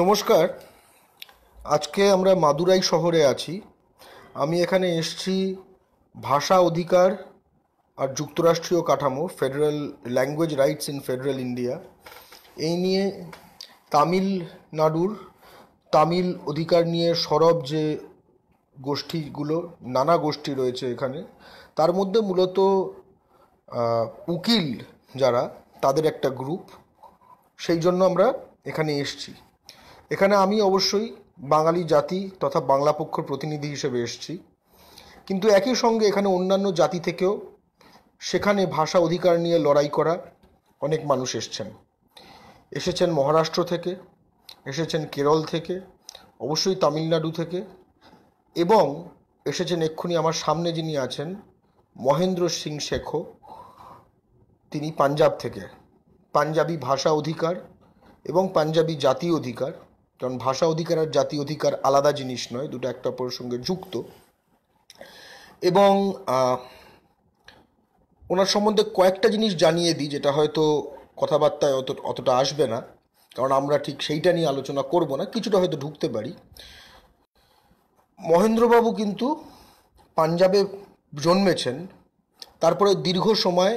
নমস্কার আজকে আমরা মাদুরাই শহরে আছি আমি এখানে এসছি ভাষা অধিকার আর যুক্তরাষ্ট্রীয় কাঠামো federal language rights in federal India এই নিয়ে তামিলনাড়ুর তামিল অধিকার নিয়ে সরব যে গোষ্ঠীগুলো নানা গোষ্ঠী রয়েছে এখানে তার মধ্যে মূলত উকিল যারা তাদের একটা গ্রুপ সেই জন্য আমরা এখানে এসছি এখানে আমি অবশ্যই বাঙালি জাতি তথা বাংলা পক্ষর প্রতিনিধি হিসেবে এসেছি কিন্তু একই সঙ্গে এখানে অন্যান্য জাতি থেকেও সেখানে ভাষা অধিকার নিয়ে লড়াই করা অনেক মানুষ এসছেন এসেছেন মহারাষ্ট্র থেকে এসেছেন কেরল থেকে অবশ্যই তামিলনাড়ু থেকে এবং এসেছেন এক্ষুনি আমার সামনে যিনি আছেন মহেন্দ্র সিং শেখো তিনি পাঞ্জাব থেকে পাঞ্জাবি ভাষা অধিকার এবং পাঞ্জাবি জাতি অধিকার কারণ ভাষা অধিকার আর জাতি অধিকার আলাদা জিনিস নয় দুটো একটা অপরের সঙ্গে যুক্ত এবং ওনার সম্বন্ধে কয়েকটা জিনিস জানিয়ে দিই যেটা হয়তো কথাবার্তায় অত অতটা আসবে না কারণ আমরা ঠিক সেইটা নিয়ে আলোচনা করব না কিছুটা হয়তো ঢুকতে পারি মহেন্দ্রবাবু কিন্তু পাঞ্জাবে জন্মেছেন তারপরে দীর্ঘ সময়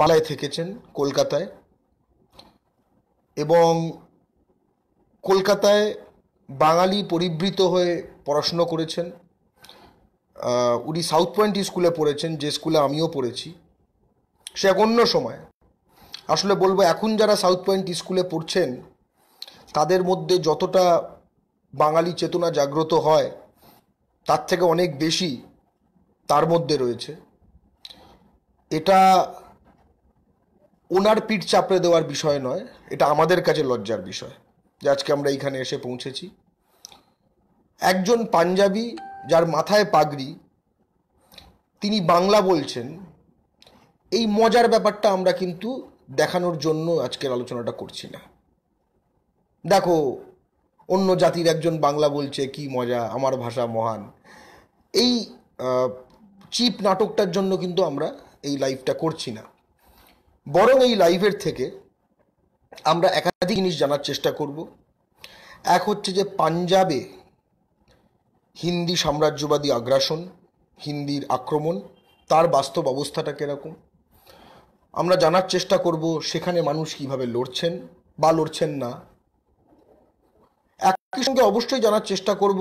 বালায় থেকেছেন কলকাতায় এবং কলকাতায় বাঙালি পরিবৃত হয়ে পড়াশুনো করেছেন উনি সাউথ পয়েন্ট স্কুলে পড়েছেন যে স্কুলে আমিও পড়েছি সে এক অন্য সময় আসলে বলবো এখন যারা সাউথ পয়েন্ট স্কুলে পড়ছেন তাদের মধ্যে যতটা বাঙালি চেতনা জাগ্রত হয় তার থেকে অনেক বেশি তার মধ্যে রয়েছে এটা ওনার পিঠ চাপড়ে দেওয়ার বিষয় নয় এটা আমাদের কাছে লজ্জার বিষয় যে আজকে আমরা এইখানে এসে পৌঁছেছি একজন পাঞ্জাবি যার মাথায় পাগড়ি তিনি বাংলা বলছেন এই মজার ব্যাপারটা আমরা কিন্তু দেখানোর জন্য আজকের আলোচনাটা করছি না দেখো অন্য জাতির একজন বাংলা বলছে কি মজা আমার ভাষা মহান এই চিপ নাটকটার জন্য কিন্তু আমরা এই লাইভটা করছি না বরং এই লাইভের থেকে আমরা একাধিক জিনিস জানার চেষ্টা করব এক হচ্ছে যে পাঞ্জাবে হিন্দি সাম্রাজ্যবাদী আগ্রাসন হিন্দির আক্রমণ তার বাস্তব অবস্থাটা কীরকম আমরা জানার চেষ্টা করব সেখানে মানুষ কিভাবে লড়ছেন বা লড়ছেন না একই সঙ্গে অবশ্যই জানার চেষ্টা করব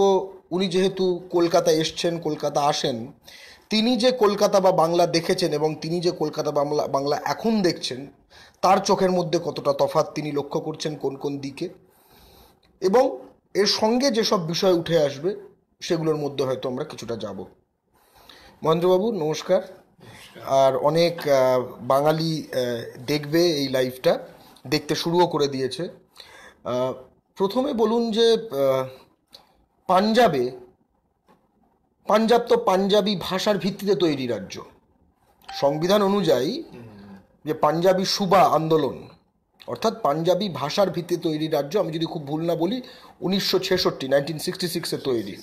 উনি যেহেতু কলকাতা এসছেন কলকাতা আসেন তিনি যে কলকাতা বা বাংলা দেখেছেন এবং তিনি যে কলকাতা বাংলা বাংলা এখন দেখছেন তার চোখের মধ্যে কতটা তফাত তিনি লক্ষ্য করছেন কোন কোন দিকে এবং এর সঙ্গে যেসব বিষয় উঠে আসবে সেগুলোর মধ্যে হয়তো আমরা কিছুটা যাব মহেন্দ্রবাবু নমস্কার আর অনেক বাঙালি দেখবে এই লাইভটা দেখতে শুরুও করে দিয়েছে প্রথমে বলুন যে পাঞ্জাবে পাঞ্জাব তো পাঞ্জাবি ভাষার ভিত্তিতে তৈরি রাজ্য সংবিধান অনুযায়ী যে পাঞ্জাবি সুবা আন্দোলন অর্থাৎ পাঞ্জাবি ভাষার ভিত্তিতে তৈরি রাজ্য আমি যদি খুব ভুল না বলি উনিশশো ছেষট্টি নাইনটিন সিক্সটি সিক্সে তৈরি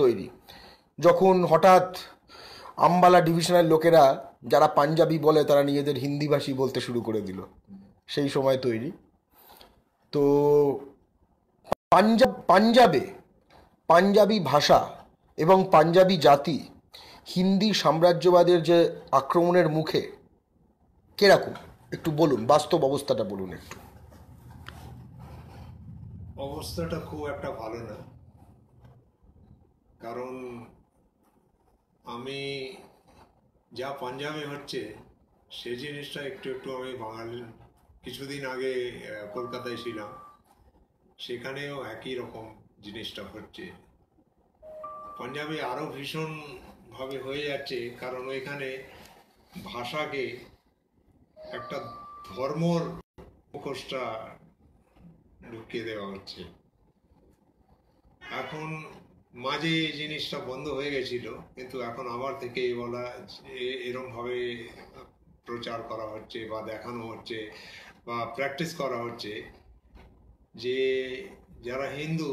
তৈরি যখন হঠাৎ আম্বালা ডিভিশনের লোকেরা যারা পাঞ্জাবি বলে তারা নিজেদের হিন্দিভাষী বলতে শুরু করে দিল সেই সময় তৈরি তো পাঞ্জাব পাঞ্জাবে পাঞ্জাবি ভাষা এবং পাঞ্জাবি জাতি হিন্দি সাম্রাজ্যবাদের যে আক্রমণের মুখে কিরকম একটু বলুন বাস্তব অবস্থাটা বলুন একটু অবস্থাটা খুব একটা ভালো না কারণ আমি যা পাঞ্জাবে হচ্ছে সে জিনিসটা একটু একটু আমি বাঙালি কিছুদিন আগে কলকাতায় ছিলাম সেখানেও একই রকম জিনিসটা হচ্ছে পাঞ্জাবে আরও ভীষণভাবে হয়ে যাচ্ছে কারণ ওইখানে ভাষাকে একটা ধর্মর মুখোশটা ঢুকিয়ে দেওয়া হচ্ছে এখন মাঝে এই জিনিসটা বন্ধ হয়ে গেছিল কিন্তু এখন আবার থেকে বলা এরমভাবে প্রচার করা হচ্ছে বা দেখানো হচ্ছে বা প্র্যাকটিস করা হচ্ছে যে যারা হিন্দু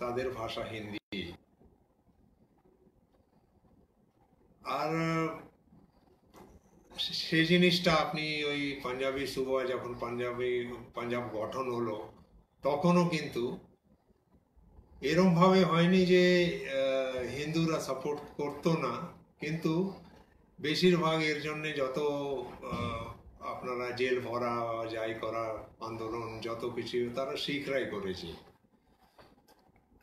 তাদের ভাষা হিন্দি আর সে জিনিসটা আপনি ওই পাঞ্জাবি সুবা যখন পাঞ্জাবি পাঞ্জাব গঠন হলো তখনও কিন্তু এরমভাবে হয়নি যে হিন্দুরা সাপোর্ট করতো না কিন্তু বেশিরভাগ এর জন্যে যত আপনারা জেল ভরা যাই করা আন্দোলন যত কিছু তারা শিখরাই করেছে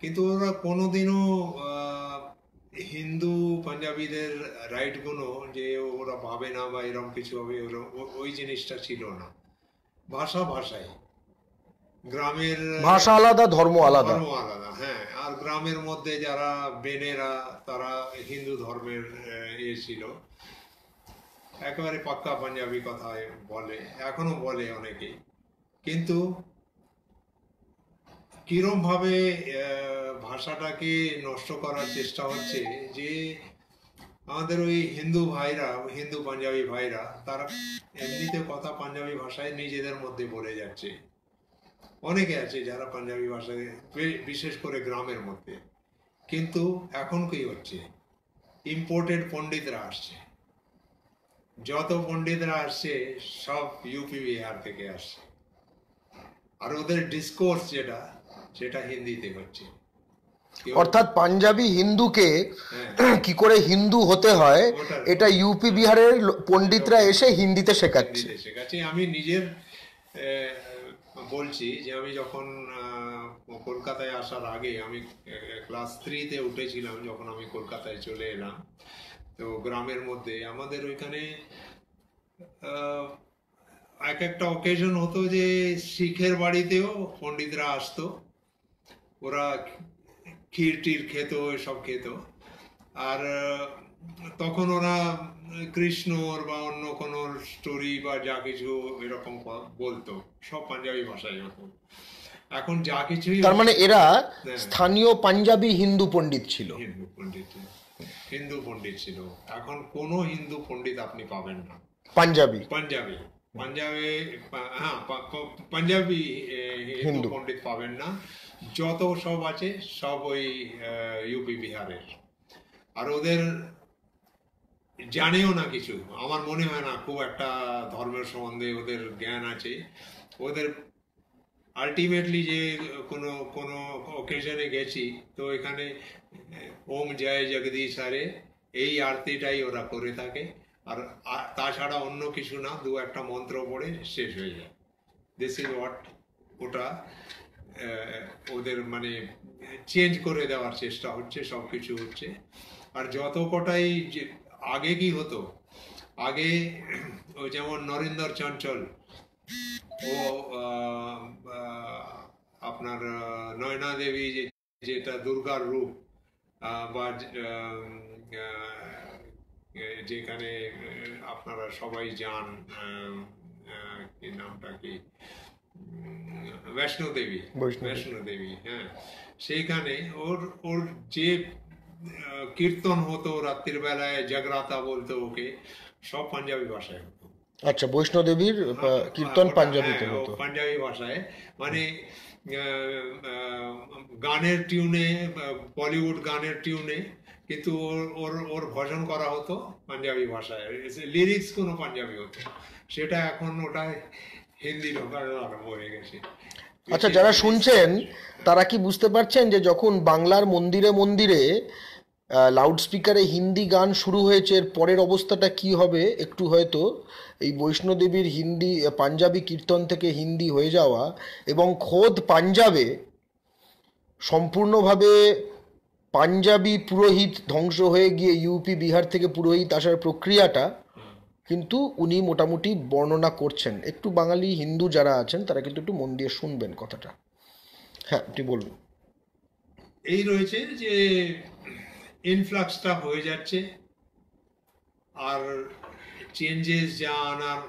কিন্তু ওরা কোনোদিনও হিন্দু পাঞ্জাবিদের রাইট গুলো যে ওরা পাবে না বা এরকম কিছু হবে ওই জিনিসটা ছিল না ভাষা ভাষায় গ্রামের ভাষা আলাদা ধর্ম আলাদা ধর্ম আলাদা হ্যাঁ আর গ্রামের মধ্যে যারা বেনেরা তারা হিন্দু ধর্মের এ ছিল একেবারে পাক্কা পাঞ্জাবি কথায় বলে এখনো বলে অনেকেই কিন্তু কীরমভাবে ভাষাটাকে নষ্ট করার চেষ্টা হচ্ছে যে আমাদের ওই হিন্দু ভাইরা হিন্দু পাঞ্জাবি ভাইরা তারা এমনিতে কথা পাঞ্জাবি ভাষায় নিজেদের মধ্যে বলে যাচ্ছে অনেকে আছে যারা পাঞ্জাবি ভাষায় বিশেষ করে গ্রামের মধ্যে কিন্তু এখন কি হচ্ছে ইম্পোর্টেড পণ্ডিতরা আসছে যত পণ্ডিতরা আসছে সব ইউপি বিহার থেকে আসছে আর ওদের ডিসকোর্স যেটা সেটা হিন্দিতে হচ্ছে অর্থাৎ পাঞ্জাবি হিন্দুকে হ্যাঁ। কি করে হিন্দু হতে হয় এটা ইউপি বিহারের পণ্ডিতরা এসে হিন্দিতে শেখাচ্ছে শেখাচ্ছে আমি নিজের বলছি যে আমি যখন কলকাতায় আসার আগে আমি ক্লাস থ্রিতে উঠেছিলাম যখন আমি কলকাতায় চলে এলাম তো গ্রামের মধ্যে আমাদের ওইখানে এক একটা অকেশন হতো যে শিখের বাড়িতেও পণ্ডিতরা আসতো ওরা ক্ষীর টির খেত এসব খেত আর তখন ওরা কৃষ্ণর বা অন্য কোনো স্টোরি বা যা কিছু এরকম বলতো সব পাঞ্জাবি ভাষায় এরকম এখন যা কিছুই তার মানে এরা হ্যাঁ। স্থানীয় পাঞ্জাবি হিন্দু পণ্ডিত ছিল হিন্দু পণ্ডিত হিন্দু পণ্ডিত ছিল এখন কোনো হিন্দু পণ্ডিত আপনি পাবেন না পাঞ্জাবি পাঞ্জাবি পাঞ্জাবে হ্যাঁ পাঞ্জাবি হিন্দু পণ্ডিত পাবেন না যত সব আছে সব ওই ইউপি বিহারের আর ওদের জানেও না কিছু আমার মনে হয় না খুব একটা ধর্মের সম্বন্ধে ওদের জ্ঞান আছে ওদের আলটিমেটলি যে কোনো কোনো অকেশনে গেছি তো এখানে ওম জয় জগদীশ আরে এই আরতিটাই ওরা করে থাকে আর তাছাড়া অন্য কিছু না দু একটা মন্ত্র পড়ে শেষ হয়ে যায় দিস ইজ হোয়াট ওটা ওদের মানে চেঞ্জ করে দেওয়ার চেষ্টা হচ্ছে সব কিছু হচ্ছে আর যত কটাই আগে কি হতো আগে যেমন নরেন্দর চঞ্চল ও আপনার নয়না দেবী যেটা দুর্গার রূপ বা যেখানে আপনারা সবাই যান কি নামটা কি বৈষ্ণব দেবী বৈষ্ণব দেবী হ্যাঁ সেইখানে ওর ওর যে কীর্তন হতো রাত্রির বেলায় জাগরাতা বলতো ওকে সব পাঞ্জাবি ভাষায় আচ্ছা বৈষ্ণব দেবীর কীর্তন পাঞ্জাবিতে হতো পাঞ্জাবি ভাষায় মানে গানের টিউনে বলিউড গানের টিউনে কিন্তু ওর ওর ওর ভজন করা হতো পাঞ্জাবি ভাষায় লিরিক্স কোনো পাঞ্জাবি হতো সেটা এখন ওটা আচ্ছা যারা শুনছেন তারা কি বুঝতে পারছেন যে যখন বাংলার মন্দিরে মন্দিরে লাউডস্পিকারে হিন্দি গান শুরু হয়েছে এর পরের অবস্থাটা কি হবে একটু হয়তো এই বৈষ্ণোদেবীর হিন্দি পাঞ্জাবি কীর্তন থেকে হিন্দি হয়ে যাওয়া এবং খোদ পাঞ্জাবে সম্পূর্ণভাবে পাঞ্জাবি পুরোহিত ধ্বংস হয়ে গিয়ে ইউপি বিহার থেকে পুরোহিত আসার প্রক্রিয়াটা কিন্তু উনি মোটামুটি বর্ণনা করছেন একটু বাঙালি হিন্দু যারা আছেন তারা কিন্তু একটু মন দিয়ে শুনবেন কথাটা হ্যাঁ আপনি বলুন এই রয়েছে যে ইনফ্লাক্সটা হয়ে যাচ্ছে আর চেঞ্জেস যা আনার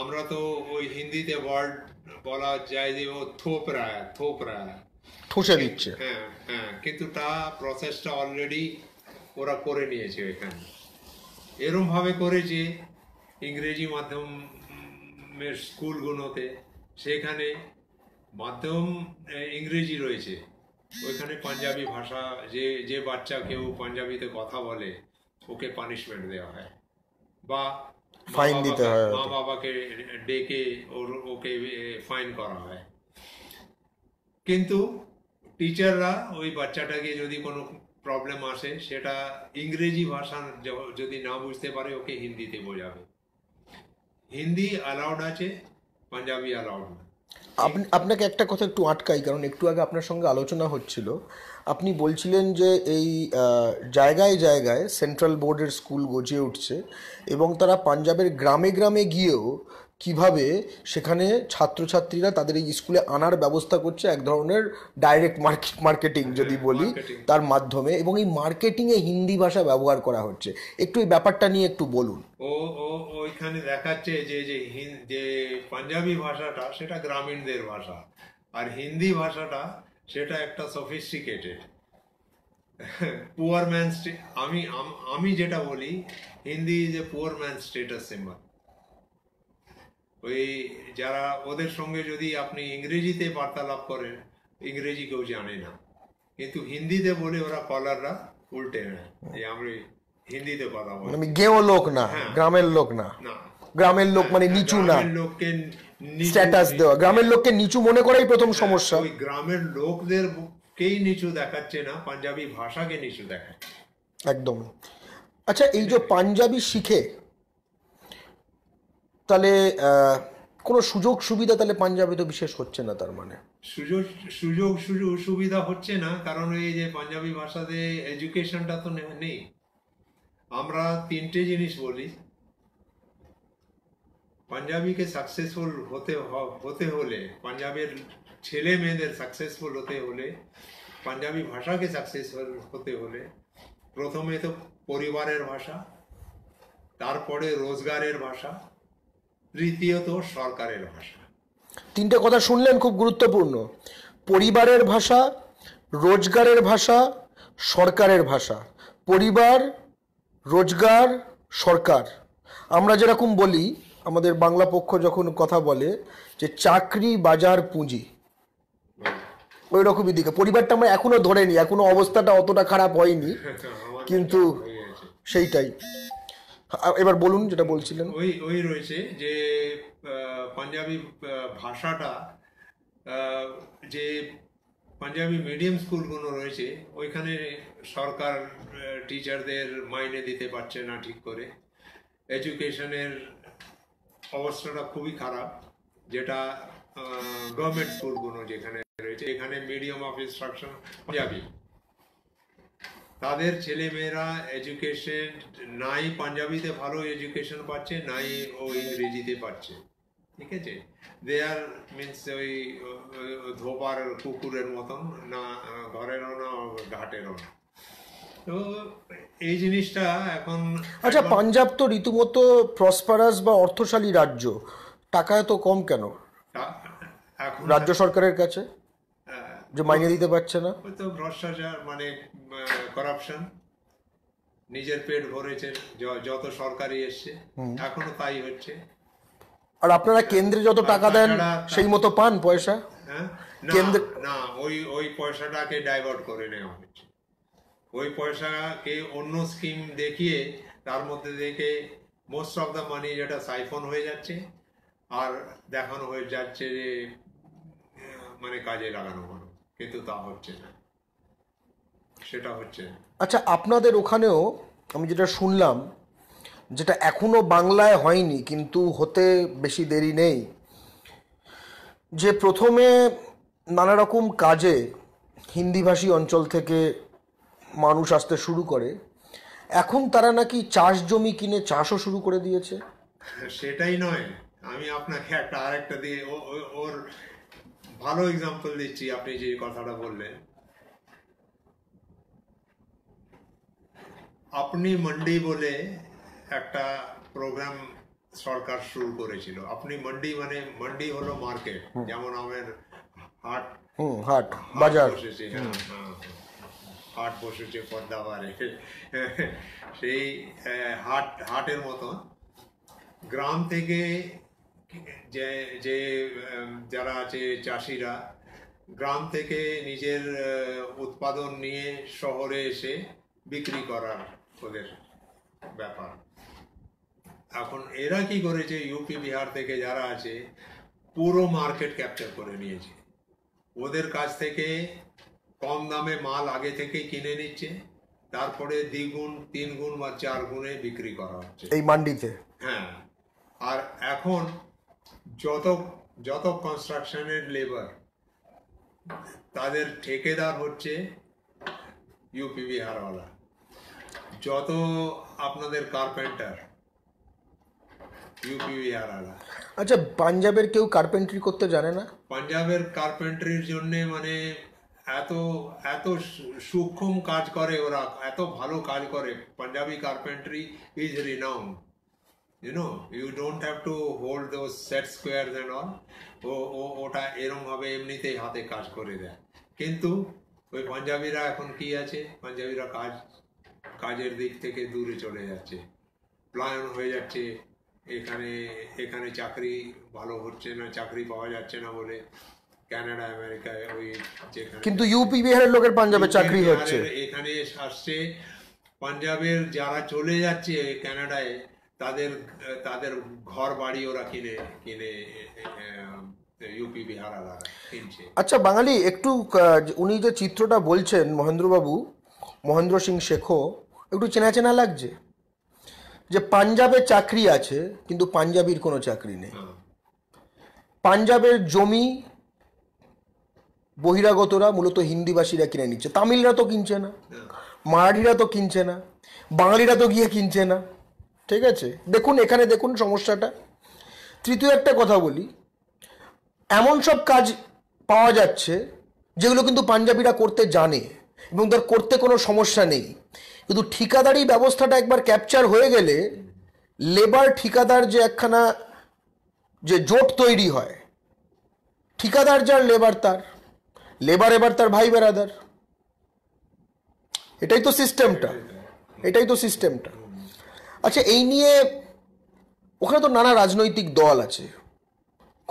আমরা তো ওই হিন্দিতে ওয়ার্ড বলা যায় যে ও থোপ রায় থোপ রায় দিচ্ছে হ্যাঁ হ্যাঁ কিন্তু তা প্রসেসটা অলরেডি ওরা করে নিয়েছে ওইখানে এরমভাবে করেছে ইংরেজি মাধ্যমের স্কুলগুলোতে সেখানে মাধ্যম ইংরেজি রয়েছে ওইখানে পাঞ্জাবি ভাষা যে যে বাচ্চা কেউ পাঞ্জাবিতে কথা বলে ওকে পানিশমেন্ট দেওয়া হয় বা ফাইন দিতে হয় মা বাবাকে ডেকে ওর ওকে ফাইন করা হয় কিন্তু টিচাররা ওই বাচ্চাটাকে যদি কোনো প্রবলেম আসে সেটা ইংরেজি ভাষা যদি না বুঝতে পারে ওকে হিন্দিতে বোঝাবে হিন্দি অ্যালাউড আছে পাঞ্জাবি অ্যালাউড না আপনি আপনাকে একটা কথা একটু আটকাই কারণ একটু আগে আপনার সঙ্গে আলোচনা হচ্ছিল আপনি বলছিলেন যে এই জায়গায় জায়গায় সেন্ট্রাল বোর্ডের স্কুল গজিয়ে উঠছে এবং তারা পাঞ্জাবের গ্রামে গ্রামে গিয়েও কিভাবে সেখানে ছাত্রছাত্রীরা তাদের এই স্কুলে আনার ব্যবস্থা করছে এক ধরনের ডাইরেক্ট মার্কেট মার্কেটিং যদি বলি তার মাধ্যমে এবং এই মার্কেটিংয়ে হিন্দি ভাষা ব্যবহার করা হচ্ছে একটু এই ব্যাপারটা নিয়ে একটু বলুন ও ও ওইখানে দেখাচ্ছে যে যে যে পাঞ্জাবি ভাষাটা সেটা গ্রামীণদের ভাষা আর হিন্দি ভাষাটা সেটা একটা সফিস্টিকেটেড পুয়ার ম্যান আমি আমি যেটা বলি Hindi is a poor man status symbol ওই যারা ওদের সঙ্গে যদি আপনি ইংরেজিতে বার্তালাপ করেন ইংরেজি কেউ জানে না কিন্তু হিন্দিতে বলে ওরা কলাররা উল্টে নেয় যে আমরা হিন্দিতে কথা বলি মানে গেও লোক না হ্যাঁ। গ্রামের লোক না গ্রামের লোক মানে হ্যাঁ, নিচু না লোককে স্ট্যাটাস দেওয়া গ্রামের লোককে নিচু মনে করাই প্রথম হ্যাঁ, সমস্যা ওই গ্রামের লোকদের কেই নিচু দেখাচ্ছে না পাঞ্জাবি ভাষাকে নিচু দেখাচ্ছে একদম আচ্ছা এই যে পাঞ্জাবি শিখে তাহলে কোনো সুযোগ সুবিধা তাহলে পাঞ্জাবে তো বিশেষ হচ্ছে না তার মানে সুযোগ সুযোগ সুযোগ সুবিধা হচ্ছে না কারণ এই যে পাঞ্জাবি ভাষাতে এডুকেশনটা তো নেই আমরা তিনটে জিনিস বলি পাঞ্জাবিকে সাকসেসফুল হতে হতে হলে পাঞ্জাবের ছেলে মেয়েদের সাকসেসফুল হতে হলে পাঞ্জাবি ভাষাকে সাকসেসফুল হতে হলে প্রথমে তো পরিবারের ভাষা তারপরে রোজগারের ভাষা তৃতীয়ত সরকারের ভাষা তিনটে কথা শুনলেন খুব গুরুত্বপূর্ণ পরিবারের ভাষা রোজগারের ভাষা সরকারের ভাষা পরিবার রোজগার সরকার আমরা যেরকম বলি আমাদের বাংলা পক্ষ যখন কথা বলে যে চাকরি বাজার পুঁজি ওই রকমই দিকে পরিবারটা আমরা এখনো ধরে এখনো অবস্থাটা অতটা খারাপ হয়নি কিন্তু সেইটাই এবার বলুন যেটা বলছিলেন ওই ওই রয়েছে যে পাঞ্জাবি ভাষাটা যে পাঞ্জাবি মিডিয়াম স্কুলগুলো রয়েছে ওইখানে সরকার টিচারদের মাইনে দিতে পারছে না ঠিক করে এডুকেশনের অবস্থাটা খুবই খারাপ যেটা গভর্নমেন্ট স্কুলগুলো যেখানে রয়েছে এখানে মিডিয়াম অফ ইনস্ট্রাকশন পাঞ্জাবি তাদের ছেলেমেয়েরা এডুকেশন নাই পাঞ্জাবিতে ভালো এডুকেশন পাচ্ছে নাই ও ইংরেজিতে পাচ্ছে ঠিক আছে দে আর মিনস ওই ধোপার কুকুরের মতন না ঘরেরও না ঘাটেরও না তো এই জিনিসটা এখন আচ্ছা পাঞ্জাব তো ঋতুমতো প্রসপারাস বা অর্থশালী রাজ্য টাকা তো কম কেন রাজ্য সরকারের কাছে যে মাইনে দিতে পারছে না ওই তো ভ্রষ্টাচার মানে করাপশন নিজের পেট ভরেছে যত সরকারি এসছে এখনো তাই হচ্ছে আর আপনারা কেন্দ্রে যত টাকা দেন সেই মতো পান পয়সা হ্যাঁ? কেন্দ্র না ওই ওই পয়সাটাকে ডাইভার্ট করে নেওয়া হচ্ছে ওই পয়সাকে অন্য স্কিম দেখিয়ে তার মধ্যে দেখে মোস্ট অফ দ্য মানি যেটা সাইফন হয়ে যাচ্ছে আর দেখানো হয়ে যাচ্ছে যে মানে কাজে লাগানো হয় কিন্তু তা হচ্ছে না সেটা হচ্ছে আচ্ছা আপনাদের ওখানেও আমি যেটা শুনলাম যেটা এখনো বাংলায় হয়নি কিন্তু হতে বেশি দেরি নেই যে প্রথমে নানা রকম কাজে হিন্দিভাষী অঞ্চল থেকে মানুষ আসতে শুরু করে এখন তারা নাকি চাষ জমি কিনে চাষও শুরু করে দিয়েছে সেটাই নয় আমি আপনাকে একটা আরেকটা দিয়ে ওর ভালো এক্সাম্পল দিচ্ছি আপনি যে কথাটা বললেন আপনি মন্ডি বলে একটা প্রোগ্রাম সরকার শুরু করেছিল আপনি মন্ডি মানে মন্ডি হলো মার্কেট যেমন আমাদের হাট হাট বাজার বসেছে হ্যাঁ, হ্যাঁ, হ্যাঁ। হাট বসেছে পদ্মাবারে সেই হাট হাটের মতন গ্রাম থেকে যে যে যারা আছে চাষিরা গ্রাম থেকে নিজের উৎপাদন নিয়ে শহরে এসে বিক্রি করার ওদের ব্যাপার এখন এরা কি করেছে ইউপি বিহার থেকে যারা আছে পুরো মার্কেট ক্যাপচার করে নিয়েছে ওদের কাছ থেকে কম দামে মাল আগে থেকে কিনে নিচ্ছে তারপরে দ্বিগুণ তিন গুণ বা চার গুণে বিক্রি করা হচ্ছে এই মান্ডিতে হ্যাঁ আর এখন যত যত কনস্ট্রাকশনের লেবার তাদের ঠেকেদার হচ্ছে ইউপি বিহারওয়ালা যত আপনাদের কার্পেন্টার ইউপি বিহারওয়ালা আচ্ছা পাঞ্জাবের কেউ কার্পেন্ট্রি করতে জানে না পাঞ্জাবের কার্পেন্ট্রির জন্যে মানে এত এত সূক্ষ্ম কাজ করে ওরা এত ভালো কাজ করে Punjabi carpentry is renowned you know you don't have to hold those set squares and all ও ও ওটা এরম ভাবে এমনিতেই হাতে কাজ করে দেয় কিন্তু ওই পাঞ্জাবিরা এখন কি আছে পাঞ্জাবিরা কাজ কাজের দিক থেকে দূরে চলে যাচ্ছে প্লায়ন হয়ে যাচ্ছে এখানে এখানে চাকরি ভালো হচ্ছে না চাকরি পাওয়া যাচ্ছে না বলে কানাডা আমেরিকায় ওই যেখানে কিন্তু ইউপি বিহারের লোকের পাঞ্জাবে চাকরি হচ্ছে এখানে আসছে পাঞ্জাবের যারা চলে যাচ্ছে কানাডায় তাদের তাদের ঘর বাড়ি ওরা কিনে কিনে ইউপি বিহার কিনছে আচ্ছা বাঙালি একটু উনি যে চিত্রটা বলছেন মহেন্দ্রবাবু মহেন্দ্র সিং শেখো একটু চেনা চেনা লাগছে যে পাঞ্জাবে চাকরি আছে কিন্তু পাঞ্জাবির কোনো চাকরি নেই পাঞ্জাবের জমি বহিরাগতরা মূলত হিন্দিভাষীরা কিনে নিচ্ছে তামিলরা তো কিনছে না মারাঠিরা তো কিনছে না বাঙালিরা তো গিয়ে কিনছে না ঠিক আছে দেখুন এখানে দেখুন সমস্যাটা তৃতীয় একটা কথা বলি এমন সব কাজ পাওয়া যাচ্ছে যেগুলো কিন্তু পাঞ্জাবিরা করতে জানে এবং তার করতে কোনো সমস্যা নেই কিন্তু ঠিকাদারি ব্যবস্থাটা একবার ক্যাপচার হয়ে গেলে লেবার ঠিকাদার যে একখানা যে জোট তৈরি হয় ঠিকাদার যার লেবার তার লেবার এবার তার ভাই বেরাদার এটাই তো সিস্টেমটা এটাই তো সিস্টেমটা আচ্ছা এই নিয়ে ওখানে তো নানা রাজনৈতিক দল আছে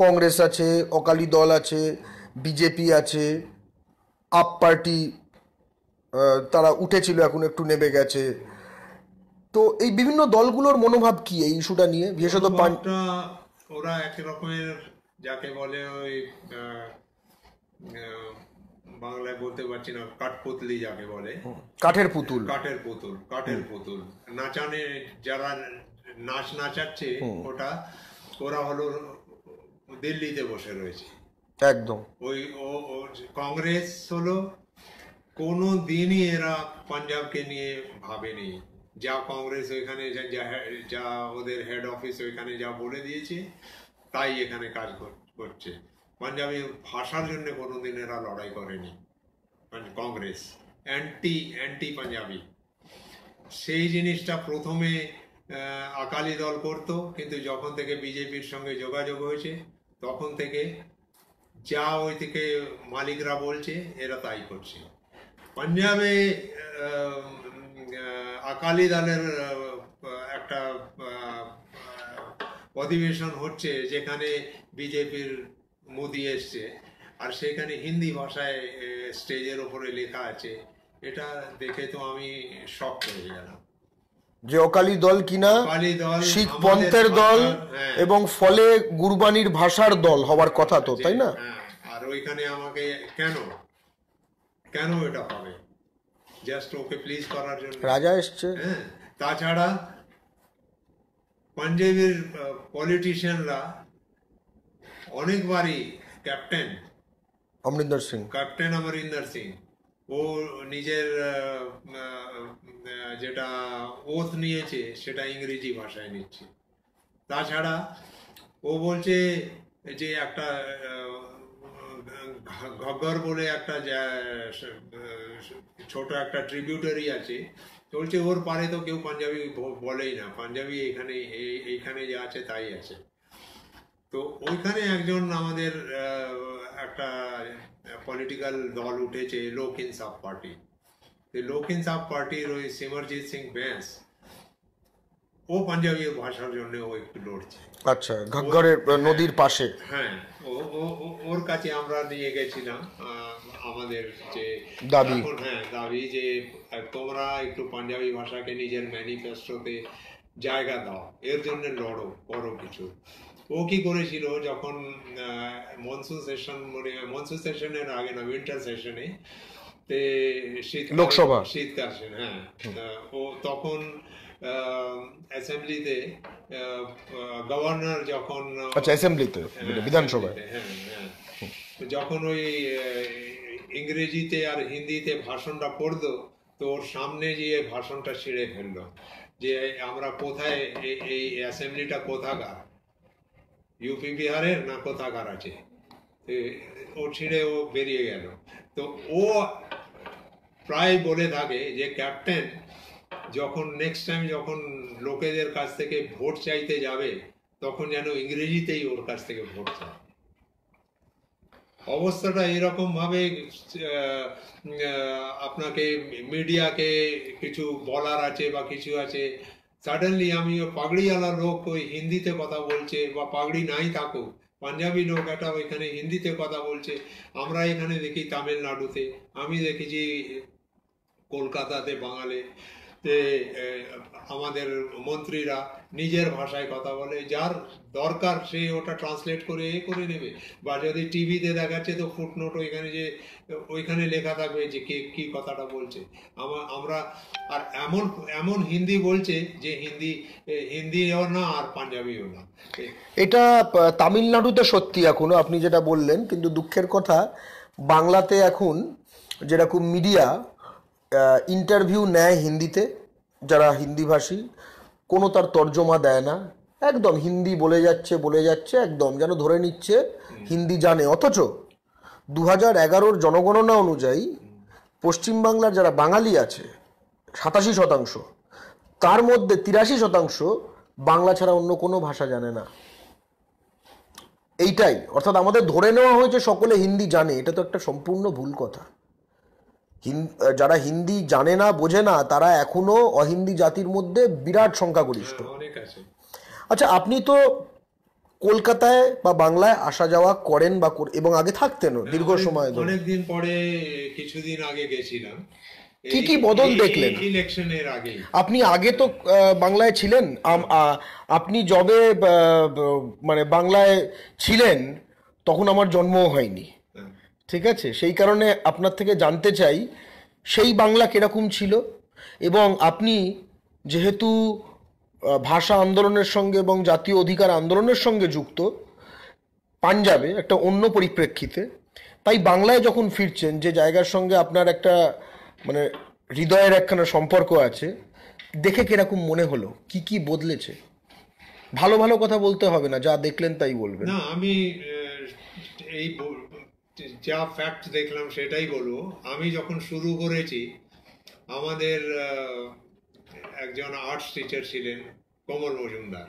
কংগ্রেস আছে অকালি দল আছে বিজেপি আছে আপ পার্টি তারা উঠেছিল এখন একটু নেমে গেছে তো এই বিভিন্ন দলগুলোর মনোভাব কি এই ইস্যুটা নিয়ে বিশেষত ওরা একই রকমের যাকে বলে ওই বাংলায় বলতে পারছি না কাঠপুতলি যাকে বলে কাঠের পুতুল কাঠের পুতুল কাঠের পুতুল নাচানে যারা নাচ নাচাচ্ছে ওটা ওরা হলো দিল্লিতে বসে রয়েছে একদম ওই ও কংগ্রেস হলো কোনো দিনই এরা পাঞ্জাবকে নিয়ে ভাবেনি যা কংগ্রেস ওইখানে যা ওদের হেড অফিস ওইখানে যা বলে দিয়েছে তাই এখানে কাজ করছে পাঞ্জাবি ভাষার জন্য কোনোদিন এরা লড়াই করেনি মানে কংগ্রেস অ্যান্টি অ্যান্টি পাঞ্জাবি সেই জিনিসটা প্রথমে আকালি দল করত কিন্তু যখন থেকে বিজেপির সঙ্গে যোগাযোগ হয়েছে তখন থেকে যা ওই থেকে মালিকরা বলছে এরা তাই করছে পাঞ্জাবে আকালি দলের একটা অধিবেশন হচ্ছে যেখানে বিজেপির মোদি এসছে আর সেখানে হিন্দি ভাষায় স্টেজের ওপরে লেখা আছে এটা দেখে তো আমি শক হয়ে গেলাম যে অকালী দল কিনা শিখ পন্থের দল হ্যাঁ। এবং ফলে গুরবানির ভাষার দল হওয়ার কথা তো তাই না হ্যাঁ, আর ওইখানে আমাকে কেন কেন এটা হবে জাস্ট ওকে প্লিজ করার জন্য রাজা এসছে হ্যাঁ, তাছাড়া পাঞ্জাবের পলিটিশিয়ানরা অনেকবারই ক্যাপ্টেন অমরিন্দর সিং ক্যাপ্টেন অমরিন্দর সিং ও নিজের যেটা ওথ নিয়েছে সেটা ইংরেজি ভাষায় নিচ্ছে তাছাড়া ও বলছে যে একটা ঘগ্গর বলে একটা ছোট একটা ট্রিবিউটারি আছে চলছে ওর পারে তো কেউ পাঞ্জাবি বলেই না পাঞ্জাবি এখানে এইখানে যে আছে তাই আছে তো ওইখানে একজন আমাদের একটা পলিটিক্যাল দল উঠেছে লোক ইনসাফ পার্টি লোক ইনসাফ পার্টির ওই সিমরজিৎ সিং ব্যাস ও পাঞ্জাবি ভাষার জন্য ও একটু লড়ছে আচ্ছা ঘাগড়ের হ্যাঁ, নদীর পাশে হ্যাঁ ওর কাছে আমরা নিয়ে গেছিলাম আমাদের যে দাবি হ্যাঁ দাবি যে তোমরা একটু পাঞ্জাবি ভাষাকে নিজের ম্যানিফেস্টোতে জায়গা দাও এর জন্য লড়ো বড় কিছু ও কি করেছিল যখন মনসুন সেশন মানে মনসুন সেশনের আগে না উইন্টার সেশনে শীত লোকসভা শীতকাল সেশন হ্যাঁ ও তখন অ্যাসেম্বলিতে গভর্নর যখন আচ্ছা অ্যাসেম্বলিতে মানে বিধানসভায় হ্যাঁ, হ্যাঁ। যখন ওই ইংরেজিতে আর হিন্দিতে ভাষণটা পড়তো তো ওর সামনে গিয়ে ভাষণটা ছিঁড়ে ফেললো যে আমরা কোথায় এই অ্যাসেম্বলিটা কোথাকার ইউপি বিহারের না কোথাকার আছে ও ছিঁড়ে ও বেরিয়ে গেল তো ও প্রায় বলে থাকে যে ক্যাপ্টেন যখন নেক্সট টাইম যখন লোকেদের কাছ থেকে ভোট চাইতে যাবে তখন যেন ইংরেজিতেই ওর কাছ থেকে ভোট চায় অবস্থাটা এরকমভাবে আপনাকে মিডিয়াকে কিছু বলার আছে বা কিছু আছে সাডেনলি আমি ওই পাগড়িওয়ালা লোক ওই হিন্দিতে কথা বলছে বা পাগড়ি নাই থাকুক পাঞ্জাবি লোক একটা ওইখানে হিন্দিতে কথা বলছে আমরা এখানে দেখি তামিলনাড়ুতে আমি দেখেছি কলকাতাতে বাঙালি আমাদের মন্ত্রীরা নিজের ভাষায় কথা বলে যার দরকার সে ওটা ট্রান্সলেট করে এ করে নেবে বা যদি টিভিতে দেখাচ্ছে তো ফুটনোট ওইখানে যে ওইখানে লেখা থাকবে যে কে কী কথাটা বলছে আমার আমরা আর এমন এমন হিন্দি বলছে যে হিন্দি হিন্দিও না আর পাঞ্জাবিও না এটা তামিলনাড়ুতে সত্যি এখনও আপনি যেটা বললেন কিন্তু দুঃখের কথা বাংলাতে এখন যেরকম মিডিয়া ইন্টারভিউ নেয় হিন্দিতে যারা হিন্দিভাষী কোনো তার তর্জমা দেয় না একদম হিন্দি বলে যাচ্ছে বলে যাচ্ছে একদম যেন ধরে নিচ্ছে হিন্দি জানে অথচ দু হাজার এগারোর জনগণনা অনুযায়ী পশ্চিমবাংলার যারা বাঙালি আছে সাতাশি শতাংশ তার মধ্যে তিরাশি শতাংশ বাংলা ছাড়া অন্য কোনো ভাষা জানে না এইটাই অর্থাৎ আমাদের ধরে নেওয়া হয়েছে সকলে হিন্দি জানে এটা তো একটা সম্পূর্ণ ভুল কথা যারা হিন্দি জানে না বোঝে না তারা এখনও অহিন্দি জাতির মধ্যে বিরাট সংখ্যাগরিষ্ঠ হ্যাঁ, আচ্ছা আপনি তো কলকাতায় বা বাংলায় আসা যাওয়া করেন বা এবং আগে থাকতেন দীর্ঘ সময় অনেকদিন পরে কিছুদিন আগে গেছিলাম কি কি বদল দেখলেন ইলেকশনের আগে আপনি আগে তো বাংলায় ছিলেন আপনি যবে মানে বাংলায় ছিলেন তখন আমার জন্মও হয়নি ঠিক আছে সেই কারণে আপনার থেকে জানতে চাই সেই বাংলা কীরকম ছিল এবং আপনি যেহেতু ভাষা আন্দোলনের সঙ্গে এবং জাতীয় অধিকার আন্দোলনের সঙ্গে যুক্ত পাঞ্জাবে একটা অন্য পরিপ্রেক্ষিতে তাই বাংলায় যখন ফিরছেন যে জায়গার সঙ্গে আপনার একটা মানে হৃদয়ের একখানা সম্পর্ক আছে দেখে কিরকম মনে হলো কি কি বদলেছে ভালো ভালো কথা বলতে হবে না যা দেখলেন তাই বলবেন না আমি এই যা ফ্যাক্ট দেখলাম সেটাই বলবো আমি যখন শুরু করেছি আমাদের একজন আর্টস টিচার ছিলেন কমল মজুমদার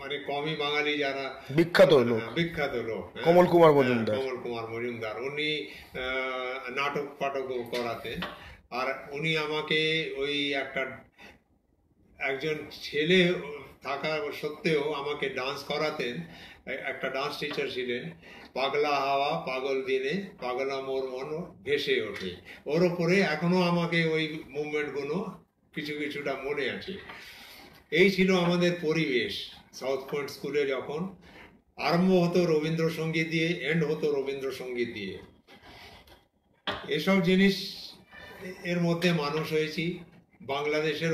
মানে কমই বাঙালি যারা বিখ্যাত লোক হ্যাঁ, বিখ্যাত লোক হ্যাঁ। কমল কুমার হ্যাঁ, মজুমদার কমল কুমার মজুমদার উনি নাটক ফাটকও করাতেন আর উনি আমাকে ওই একটা একজন ছেলে থাকা সত্ত্বেও আমাকে ডান্স করাতেন একটা ডান্স টিচার ছিলেন পাগলা হাওয়া পাগল দিনে পাগলা মোর মন ভেসে ওঠে ওর ওপরে এখনও আমাকে ওই মুভমেন্টগুলো কিছু কিছুটা মনে আছে এই ছিল আমাদের পরিবেশ সাউথ পয়েন্ট স্কুলে যখন আরম্ভ হতো রবীন্দ্রসঙ্গীত দিয়ে এন্ড হতো রবীন্দ্রসঙ্গীত দিয়ে এসব জিনিস এর মধ্যে মানুষ হয়েছি বাংলাদেশের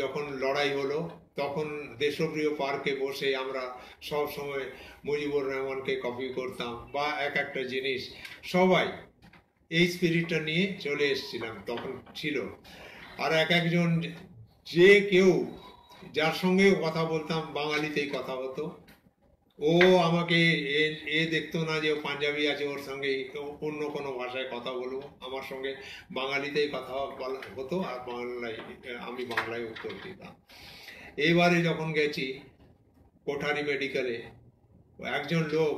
যখন লড়াই হলো তখন দেশপ্রিয় পার্কে বসে আমরা সব সময় মুজিবুর রহমানকে কপি করতাম বা এক একটা জিনিস সবাই এই স্পিরিটটা নিয়ে চলে এসেছিলাম তখন ছিল আর এক একজন যে কেউ যার সঙ্গেও কথা বলতাম বাঙালিতেই কথা হতো ও আমাকে এ এ দেখতো না যে ও পাঞ্জাবি আছে ওর সঙ্গে অন্য কোনো ভাষায় কথা বলবো আমার সঙ্গে বাঙালিতেই কথা হতো আর বাংলায় আমি বাংলায় উত্তর দিতাম এবারে যখন গেছি কোঠারি মেডিকেলে একজন লোক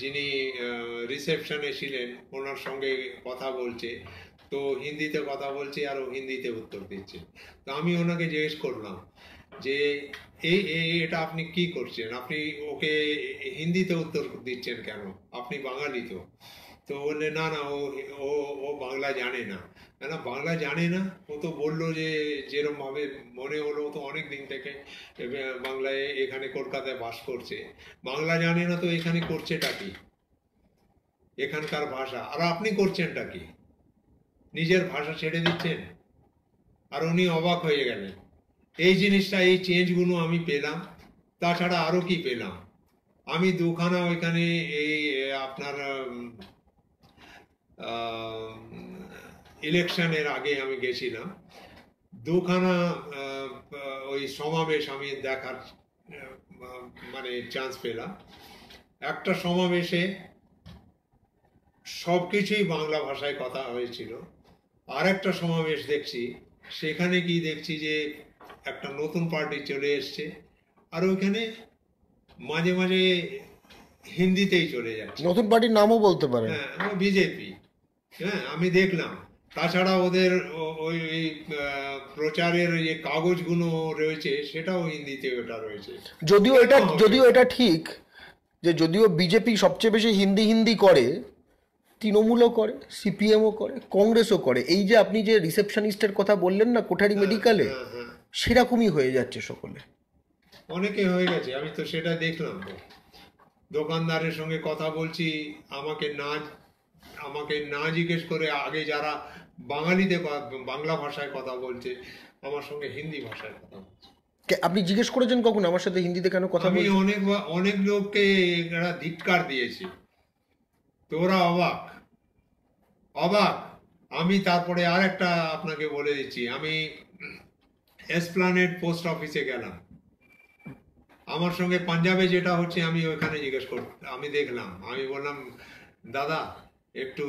যিনি রিসেপশনে ছিলেন ওনার সঙ্গে কথা বলছে তো হিন্দিতে কথা বলছে আর ও হিন্দিতে উত্তর দিচ্ছে তো আমি ওনাকে জিজ্ঞেস করলাম যে এই এটা আপনি কি করছেন আপনি ওকে হিন্দিতে উত্তর দিচ্ছেন কেন আপনি বাঙালি তো তো বললে না না ও ও বাংলা জানে না কেন বাংলা জানে না ও তো বললো যে ভাবে মনে হলো তো অনেক দিন থেকে বাংলায় এখানে কলকাতায় বাস করছে বাংলা জানে না তো এখানে করছেটা কি এখানকার ভাষা আর আপনি করছেনটা কি নিজের ভাষা ছেড়ে দিচ্ছেন আর উনি অবাক হয়ে গেলেন এই জিনিসটা এই চেঞ্জগুলো আমি পেলাম তাছাড়া আরও কি পেলাম আমি দুখানা ওইখানে এই আপনার ইলেকশনের আগে আমি গেছিলাম দুখানা ওই সমাবেশ আমি দেখার মানে চান্স পেলাম একটা সমাবেশে সব কিছুই বাংলা ভাষায় কথা হয়েছিল আর একটা সমাবেশ দেখছি সেখানে কি দেখছি যে একটা নতুন পার্টি চলে এসছে আর ওইখানে মাঝে মাঝে হিন্দিতেই চলে যাচ্ছে নতুন পার্টির নামও বলতে পারে হ্যাঁ বিজেপি হ্যাঁ আমি দেখলাম তাছাড়া ওদের ওই প্রচারের যে কাগজগুলো রয়েছে সেটাও হিন্দিতে ওটা রয়েছে যদিও এটা যদিও এটা ঠিক যে যদিও বিজেপি সবচেয়ে বেশি হিন্দি হিন্দি করে তৃণমূলও করে সিপিএমও করে কংগ্রেসও করে এই যে আপনি যে রিসেপশনিস্টের কথা বললেন না কোঠারি হ্যাঁ, মেডিকেলে হ্যাঁ, হ্যাঁ। সেরকমই হয়ে যাচ্ছে সকলে অনেকে হয়ে গেছে আমি তো সেটা দেখলাম দোকানদারের সঙ্গে কথা বলছি আমাকে না আমাকে না জিজ্ঞেস করে আগে যারা বাঙালিতে বাংলা ভাষায় কথা বলছে আমার সঙ্গে হিন্দি ভাষায় কথা বলছে আপনি জিজ্ঞেস করেছেন কখন আমার সাথে হিন্দিতে কেন কথা আমি অনেক অনেক লোককে এরা ধিক্কার দিয়েছি তো ওরা অবাক অবাক আমি তারপরে আর একটা আপনাকে বলে দিচ্ছি আমি এসপ্লানেড পোস্ট অফিসে গেলাম আমার সঙ্গে পাঞ্জাবে যেটা হচ্ছে আমি ওখানে জিজ্ঞেস কর আমি দেখলাম আমি বললাম দাদা একটু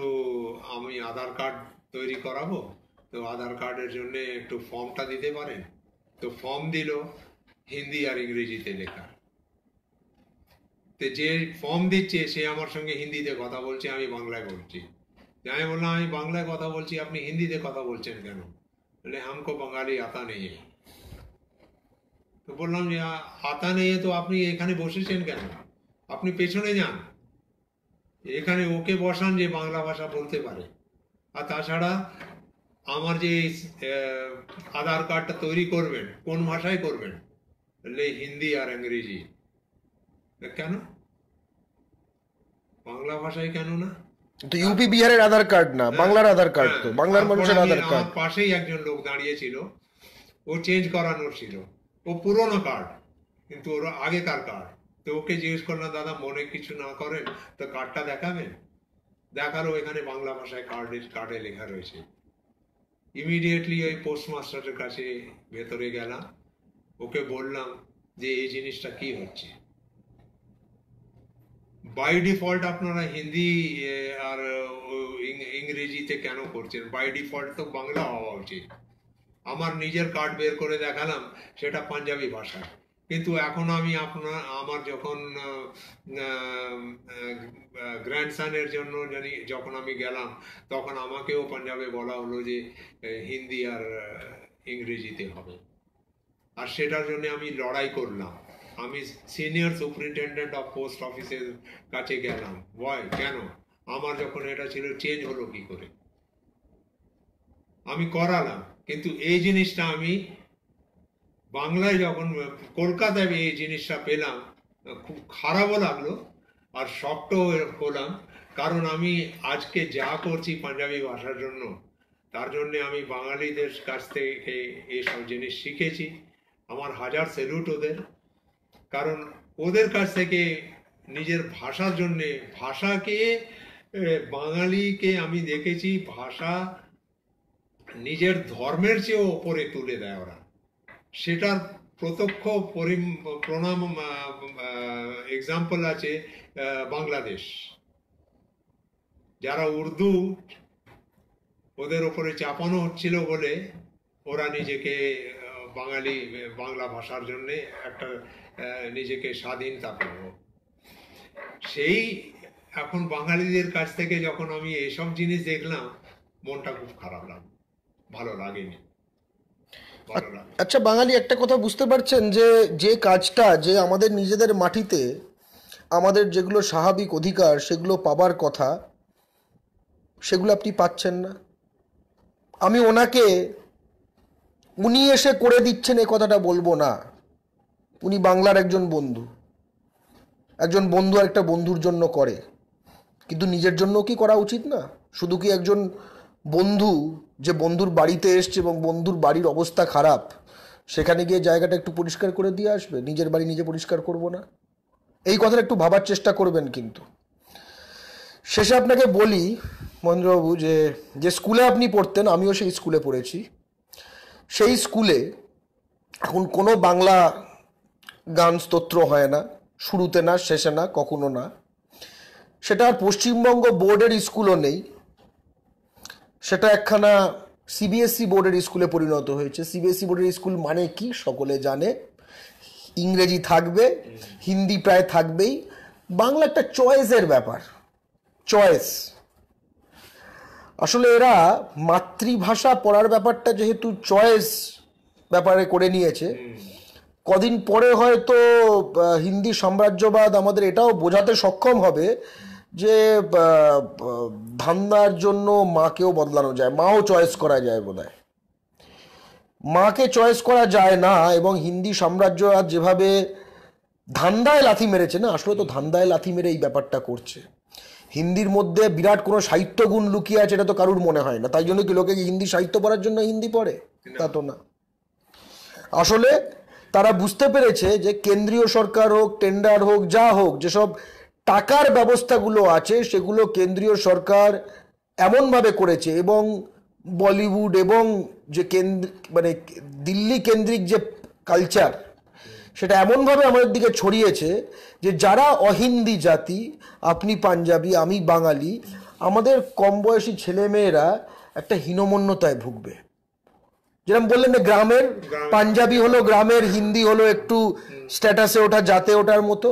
আমি আধার কার্ড তৈরি করাবো তো আধার কার্ডের জন্য একটু ফর্মটা দিতে পারেন তো ফর্ম দিল হিন্দি আর ইংরেজিতে লেখা তো যে ফর্ম দিচ্ছে সে আমার সঙ্গে হিন্দিতে কথা বলছে আমি বাংলায় বলছি আমি বললাম আমি বাংলায় কথা বলছি আপনি হিন্দিতে কথা বলছেন কেন বলে হামকো বাঙালি আতা নেই তো বললাম যে আতা নেই তো আপনি এখানে বসেছেন কেন আপনি পেছনে যান এখানে ওকে বসান যে বাংলা ভাষা বলতে পারে আর তাছাড়া আমার যে আধার কার্ডটা তৈরি করবেন কোন ভাষায় করবেন বললে হিন্দি আর ইংরেজি কেন বাংলা ভাষায় কেন না ইউপি বিহারের আধার কার্ড না হ্যাঁ, বাংলার আধার কার্ড তো হ্যাঁ। বাংলার মানুষের আধার কার্ড পাশেই একজন লোক দাঁড়িয়েছিল ও চেঞ্জ করানোর ছিল ও পুরনো কার্ড কিন্তু ওর আগেকার কার্ড তো ওকে জিজ্ঞেস করলাম দাদা মনে কিছু না করেন তো কার্ডটা দেখাবেন দেখারও এখানে বাংলা ভাষায় কার্ডে কার্ডে লেখা রয়েছে ইমিডিয়েটলি ওই পোস্টমাস্টারের কাছে ভেতরে গেলাম ওকে বললাম যে এই জিনিসটা কি হচ্ছে বাই ডিফল্ট আপনারা হিন্দি আর ইংরেজিতে কেন করছেন বাই ডিফল্ট তো বাংলা হওয়া উচিত আমার নিজের কার্ড বের করে দেখালাম সেটা পাঞ্জাবি ভাষায় কিন্তু এখন আমি আপনার আমার যখন গ্র্যান্ডসানের জন্য জানি যখন আমি গেলাম তখন আমাকেও পাঞ্জাবে বলা হলো যে হিন্দি আর ইংরেজিতে হবে আর সেটার জন্য আমি লড়াই করলাম আমি সিনিয়র সুপারিনটেন্ডেন্ট অফ পোস্ট অফিসের কাছে গেলাম ভয় কেন আমার যখন এটা ছিল চেঞ্জ হলো কি করে আমি করালাম কিন্তু এই জিনিসটা আমি বাংলায় যখন কলকাতায় এই জিনিসটা পেলাম খুব খারাপও লাগলো আর শক্ত হলাম কারণ আমি আজকে যা করছি পাঞ্জাবি ভাষার জন্য তার জন্যে আমি বাঙালিদের কাছ থেকে এইসব জিনিস শিখেছি আমার হাজার সেলুট ওদের কারণ ওদের কাছ থেকে নিজের ভাষার জন্যে ভাষাকে বাঙালিকে আমি দেখেছি ভাষা নিজের ধর্মের চেয়েও ওপরে তুলে দেয় ওরা সেটার প্রত্যক্ষ প্রণাম এক্সাম্পল আছে বাংলাদেশ যারা উর্দু ওদের ওপরে চাপানো হচ্ছিল বলে ওরা নিজেকে বাঙালি বাংলা ভাষার জন্যে একটা নিজেকে স্বাধীন তাপল সেই এখন বাঙালিদের কাছ থেকে যখন আমি এসব জিনিস দেখলাম মনটা খুব খারাপ লাগলো ভালো লাগেনি আচ্ছা বাঙালি একটা কথা বুঝতে পারছেন যে যে কাজটা যে আমাদের নিজেদের মাটিতে আমাদের যেগুলো স্বাভাবিক অধিকার সেগুলো পাবার কথা সেগুলো আপনি পাচ্ছেন না আমি ওনাকে উনি এসে করে দিচ্ছেন এ কথাটা বলবো না উনি বাংলার একজন বন্ধু একজন বন্ধু আর একটা বন্ধুর জন্য করে কিন্তু নিজের জন্য কি করা উচিত না শুধু কি একজন বন্ধু যে বন্ধুর বাড়িতে এসছে এবং বন্ধুর বাড়ির অবস্থা খারাপ সেখানে গিয়ে জায়গাটা একটু পরিষ্কার করে দিয়ে আসবে নিজের বাড়ি নিজে পরিষ্কার করব না এই কথাটা একটু ভাবার চেষ্টা করবেন কিন্তু শেষে আপনাকে বলি মহেন্দ্রবাবু যে যে স্কুলে আপনি পড়তেন আমিও সেই স্কুলে পড়েছি সেই স্কুলে এখন কোনো বাংলা গান স্তোত্র হয় না শুরুতে না শেষে না কখনো না সেটা আর পশ্চিমবঙ্গ বোর্ডের স্কুলও নেই সেটা একখানা সিবিএসসি e বোর্ডের স্কুলে পরিণত হয়েছে সিবিএসসি e বোর্ডের স্কুল মানে কি সকলে জানে ইংরেজি থাকবে হিন্দি প্রায় থাকবেই বাংলা একটা চয়েসের ব্যাপার চয়েস আসলে এরা মাতৃভাষা পড়ার ব্যাপারটা যেহেতু চয়েস ব্যাপারে করে নিয়েছে কদিন পরে হয়তো হিন্দি সাম্রাজ্যবাদ আমাদের এটাও বোঝাতে সক্ষম হবে যে ধান্দার জন্য মাকেও বদলানো যায় মাও চয়েস করা যায় বোধ মাকে চয়েস করা যায় না এবং হিন্দি সাম্রাজ্য আর যেভাবে ধান্দায় লাথি মেরেছে না আসলে তো ধান্দায় লাথি মেরে এই ব্যাপারটা করছে হিন্দির মধ্যে বিরাট কোনো সাহিত্যগুণ লুকিয়ে আছে এটা তো কারুর মনে হয় না তাই জন্য কি লোকে হিন্দি সাহিত্য পড়ার জন্য হিন্দি পড়ে তা তো না আসলে তারা বুঝতে পেরেছে যে কেন্দ্রীয় সরকার হোক টেন্ডার হোক যা হোক যেসব টাকার ব্যবস্থাগুলো আছে সেগুলো কেন্দ্রীয় সরকার এমনভাবে করেছে এবং বলিউড এবং যে কেন্দ্র মানে দিল্লি কেন্দ্রিক যে কালচার সেটা এমনভাবে আমাদের দিকে ছড়িয়েছে যে যারা অহিন্দি জাতি আপনি পাঞ্জাবি আমি বাঙালি আমাদের কম বয়সী ছেলেমেয়েরা একটা হীনমন্যতায় ভুগবে যেরকম বললেন না গ্রামের পাঞ্জাবি হলো গ্রামের হিন্দি হলো একটু স্ট্যাটাসে ওঠা যাতে ওঠার মতো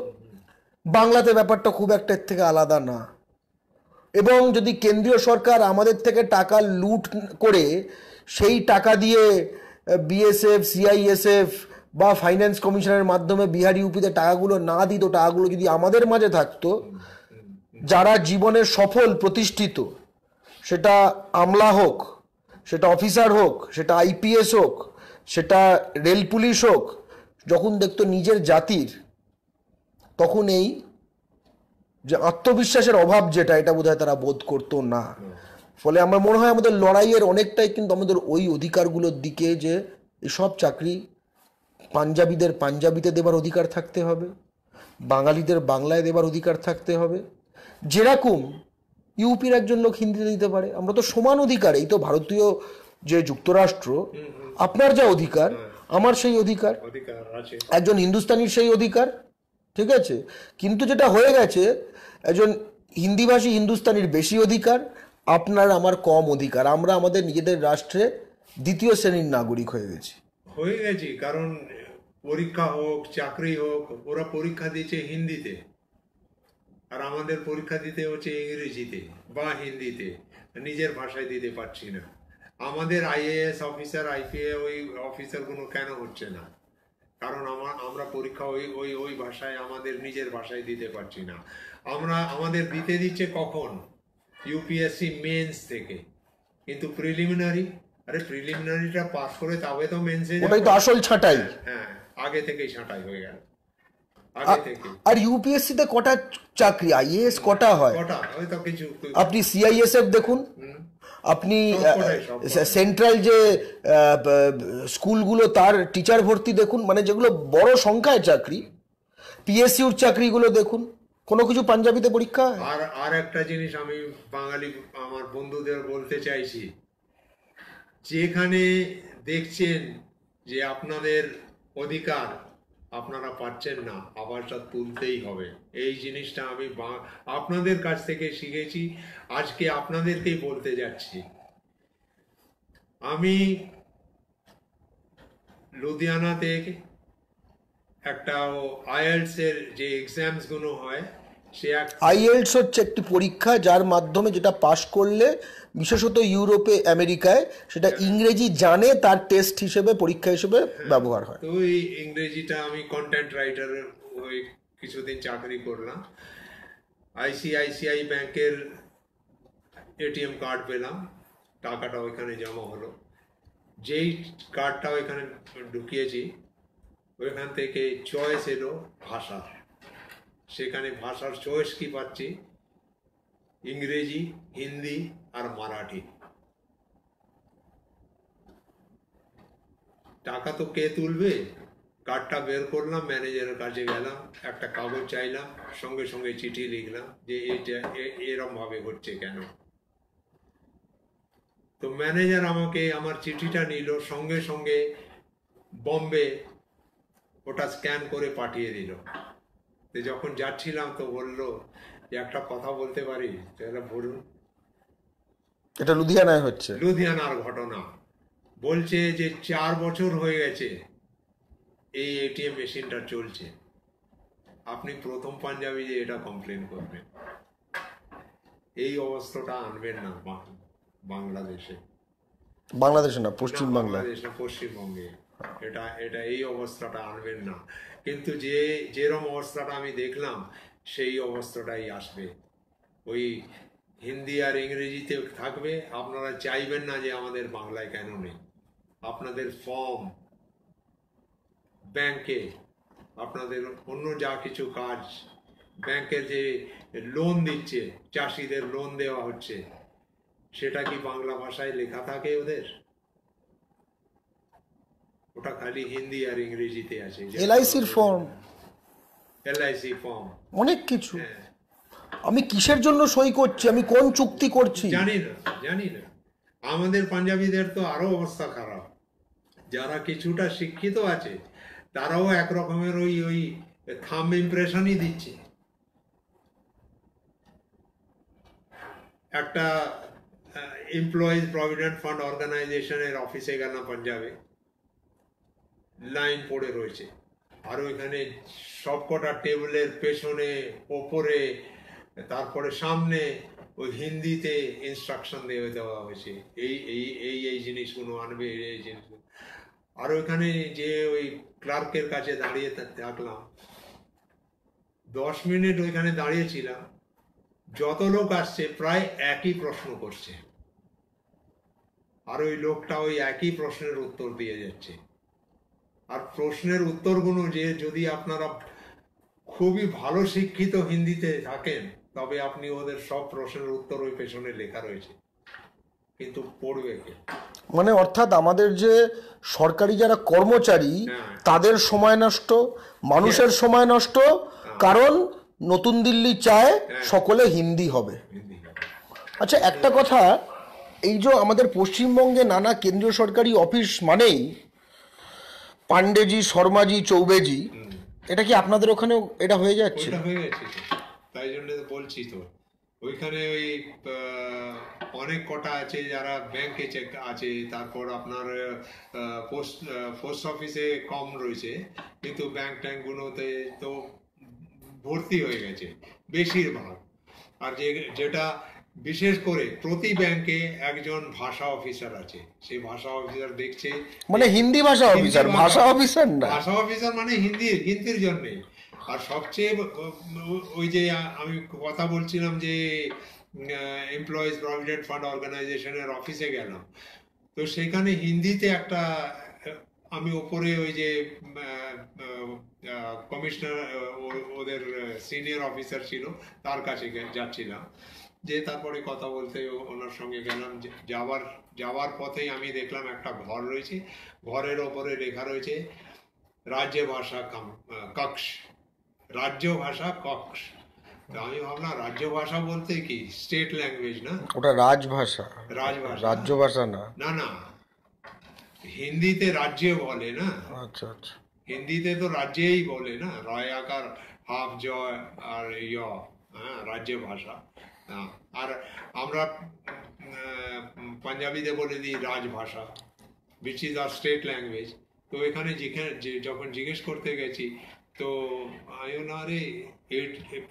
বাংলাতে ব্যাপারটা খুব একটা এর থেকে আলাদা না এবং যদি কেন্দ্রীয় সরকার আমাদের থেকে টাকা লুট করে সেই টাকা দিয়ে বিএসএফ সিআইএসএফ বা ফাইন্যান্স কমিশনের মাধ্যমে বিহার ইউপিতে টাকাগুলো না দিত টাকাগুলো যদি আমাদের মাঝে থাকতো যারা জীবনে সফল প্রতিষ্ঠিত সেটা আমলা হোক সেটা অফিসার হোক সেটা আইপিএস হোক সেটা রেল পুলিশ হোক যখন দেখতো নিজের জাতির তখন এই যে আত্মবিশ্বাসের অভাব যেটা এটা বোধ তারা বোধ করতো না ফলে আমার মনে হয় আমাদের লড়াইয়ের অনেকটাই কিন্তু আমাদের ওই অধিকারগুলোর দিকে যে এসব চাকরি পাঞ্জাবিদের পাঞ্জাবিতে দেবার অধিকার থাকতে হবে বাঙালিদের বাংলায় দেবার অধিকার থাকতে হবে যেরকম ইউপির একজন লোক হিন্দিতে দিতে পারে আমরা তো সমান অধিকার এই তো ভারতীয় যে যুক্তরাষ্ট্র আপনার যা অধিকার হ্যাঁ। আমার সেই অধিকার একজন হিন্দুস্তানির সেই অধিকার ঠিক আছে কিন্তু যেটা হয়ে গেছে একজন হিন্দিভাষী হিন্দুস্তানির বেশি অধিকার আপনার আমার কম অধিকার আমরা আমাদের নিজেদের রাষ্ট্রে দ্বিতীয় শ্রেণীর নাগরিক হয়ে গেছি হয়ে গেছি কারণ পরীক্ষা হোক চাকরি হোক ওরা পরীক্ষা দিচ্ছে হিন্দিতে আর আমাদের পরীক্ষা দিতে হচ্ছে ইংরেজিতে বা হিন্দিতে নিজের ভাষায় দিতে পারছি না আমাদের আইএএস অফিসার আইপিএ ওই অফিসারগুলো কেন হচ্ছে না কারণ আমার আমরা পরীক্ষা ওই ওই ওই ভাষায় আমাদের নিজের ভাষায় দিতে পারছি না আমরা আমাদের দিতে দিচ্ছে কখন ইউপিএসসি মেন্স থেকে কিন্তু প্রিলিমিনারি আরে প্রিলিমিনারিটা পাস করে তবে তো মেন্সে ওটাই তো আসল ছাঁটাই হ্যাঁ আগে থেকেই ছাঁটাই হয়ে গেল আর ইউপিএসসি তে কটা চাকরি আইএএস কটা হয় কটা হয়তো কিছু আপনি সিআইএসএফ দেখুন আপনি সেন্ট্রাল যে স্কুলগুলো তার টিচার ভর্তি দেখুন মানে যেগুলো বড় সংখ্যায় চাকরি পিএসসিউর চাকরিগুলো দেখুন কোনো কিছু পাঞ্জাবিতে পরীক্ষা আর আর একটা জিনিস আমি বাঙালি আমার বন্ধুদের বলতে চাইছি যেখানে দেখছেন যে আপনাদের অধিকার আপনারা পাচ্ছেন না আবাসটা তুলতেই হবে এই জিনিসটা আমি আপনাদের কাছ থেকে শিখেছি আজকে আপনাদেরকেই বলতে যাচ্ছি আমি লুধিয়ানাতে একটা আইএলস এর যে এক্সামস গুলো হয় সে আইএলস হচ্ছে একটি পরীক্ষা যার মাধ্যমে যেটা পাশ করলে বিশেষত ইউরোপে আমেরিকায় সেটা ইংরেজি জানে তার টেস্ট হিসেবে পরীক্ষা হিসেবে ব্যবহার হয় তো এই ইংরেজিটা আমি কন্টেন্ট রাইটার ওই কিছুদিন চাকরি করলাম আইসিআইসিআই ব্যাংকের এটিএম কার্ড পেলাম টাকাটা ওইখানে জমা হলো যেই কার্ডটা ওইখানে ঢুকিয়েছি ওইখান থেকে চয়েস এলো ভাষা সেখানে ভাষার চয়েস কি পাচ্ছি ইংরেজি হিন্দি আর মারাঠি টাকা তো কে তুলবে কার্ডটা বের করলাম ম্যানেজারের কাছে গেলাম একটা কাগজ চাইলাম সঙ্গে সঙ্গে চিঠি লিখলাম যে এটা ভাবে হচ্ছে কেন তো ম্যানেজার আমাকে আমার চিঠিটা নিল সঙ্গে সঙ্গে বম্বে ওটা স্ক্যান করে পাঠিয়ে দিল যখন যাচ্ছিলাম তো বললো যে একটা কথা বলতে পারি তাহলে বলুন এটা লুধিয়ানায় হচ্ছে লুধিয়ানার ঘটনা বলছে যে চার বছর হয়ে গেছে এই এটিএম মেশিনটা চলছে আপনি প্রথম পাঞ্জাবি যে এটা কমপ্লেন করবেন এই অবস্থাটা আনবেন না বাংলাদেশে বাংলাদেশে না পশ্চিম বাংলাদেশে পশ্চিমবঙ্গে এটা এটা এই অবস্থাটা আনবেন না কিন্তু যে যেরম অবস্থাটা আমি দেখলাম সেই অবস্থাটাই আসবে ওই হিন্দি আর ইংরেজিতে থাকবে আপনারা চাইবেন না যে আমাদের বাংলায় কেন নেই আপনাদের ফর্ম ব্যাংকে আপনাদের অন্য যা কিছু কাজ ব্যাংকে যে লোন দিচ্ছে চাষিদের লোন দেওয়া হচ্ছে সেটা কি বাংলা ভাষায় লেখা থাকে ওদের ওটা খালি হিন্দি আর ইংরেজিতে আছে এলআইসির ফর্ম এলআইসি ফর্ম অনেক কিছু হ্যাঁ আমি কিসের জন্য সই করছি আমি কোন চুক্তি করছি জানি না জানি না আমাদের পাঞ্জাবিদের তো আরো অবস্থা খারাপ যারা কিছুটা শিক্ষিত আছে তারাও একরকমের ওই ওই থাম ইমপ্রেশনই দিচ্ছে একটা এমপ্লয়িজ প্রভিডেন্ট ফান্ড অর্গানাইজেশনের অফিসে গেলাম পাঞ্জাবে লাইন পড়ে রয়েছে আর ওইখানে সবকটা টেবিলের পেছনে ওপরে তারপরে সামনে ওই হিন্দিতে ইনস্ট্রাকশন দিয়ে দেওয়া হয়েছে এই এই এই এই জিনিসগুলো আনবে এই জিনিসগুলো আর ওইখানে যে ওই ক্লার্কের কাছে দাঁড়িয়ে থাকলাম দশ মিনিট ওইখানে দাঁড়িয়েছিলাম যত লোক আসছে প্রায় একই প্রশ্ন করছে আর ওই লোকটা ওই একই প্রশ্নের উত্তর দিয়ে যাচ্ছে আর প্রশ্নের উত্তরগুলো যে যদি আপনারা খুবই ভালো শিক্ষিত হিন্দিতে থাকেন তবে আপনি ওদের সব প্রশ্নের উত্তর ওই পেছনে লেখা রয়েছে কিন্তু পড়বে কে মানে অর্থাৎ আমাদের যে সরকারি যারা কর্মচারী হ্যাঁ। তাদের সময় নষ্ট মানুষের সময় নষ্ট হ্যাঁ। কারণ নতুন দিল্লি চায় হ্যাঁ। সকলে হিন্দি হবে আচ্ছা একটা কথা এই যে আমাদের পশ্চিমবঙ্গে নানা কেন্দ্রীয় সরকারি অফিস মানেই পান্ডেজি শর্মাজি চৌবেজি এটা কি আপনাদের ওখানেও এটা হয়ে যাচ্ছে তাই জন্য বলছি তো ওইখানে ওই অনেক কটা আছে যারা ব্যাংকে চেক আছে তারপর আপনার পোস্ট পোস্ট অফিসে কম রয়েছে কিন্তু ব্যাংক ট্যাঙ্কগুলোতে তো ভর্তি হয়ে গেছে বেশিরভাগ আর যে যেটা বিশেষ করে প্রতি ব্যাংকে একজন ভাষা অফিসার আছে সেই ভাষা অফিসার দেখছে মানে হিন্দি ভাষা অফিসার ভাষা অফিসার না ভাষা অফিসার মানে হিন্দি হিন্দির জন্যে আর সবচেয়ে ওই যে আমি কথা বলছিলাম যে এমপ্লয়িজ প্রভিডেন্ট ফান্ড অর্গানাইজেশনের অফিসে গেলাম তো সেখানে হিন্দিতে একটা আমি ওপরে ওই যে কমিশনার ওদের সিনিয়র অফিসার ছিল তার কাছে যাচ্ছিলাম যে তারপরে কথা বলতে ওনার সঙ্গে গেলাম যাওয়ার যাওয়ার পথেই আমি দেখলাম একটা ঘর রয়েছে ঘরের ওপরে লেখা রয়েছে রাজ্যে ভাষা কাম কক্ষ রাজ্য ভাষা কক্স আমি ভাবলাম রাজ্য ভাষা বলতে কি স্টেট ল্যাঙ্গুয়েজ না ওটা রাজভাষা রাজভাষা রাজ্য ভাষা না না না হিন্দিতে রাজ্যে বলে না আচ্ছা আচ্ছা হিন্দিতে তো রাজ্যেই বলে না রয় আকার হাফ জয় আর ইয় হ্যাঁ রাজ্য ভাষা আর আমরা পাঞ্জাবিতে বলে দিই rajbhasha which is our state language তো এখানে যেখানে যখন জিজ্ঞেস করতে গেছি তো আয়নারে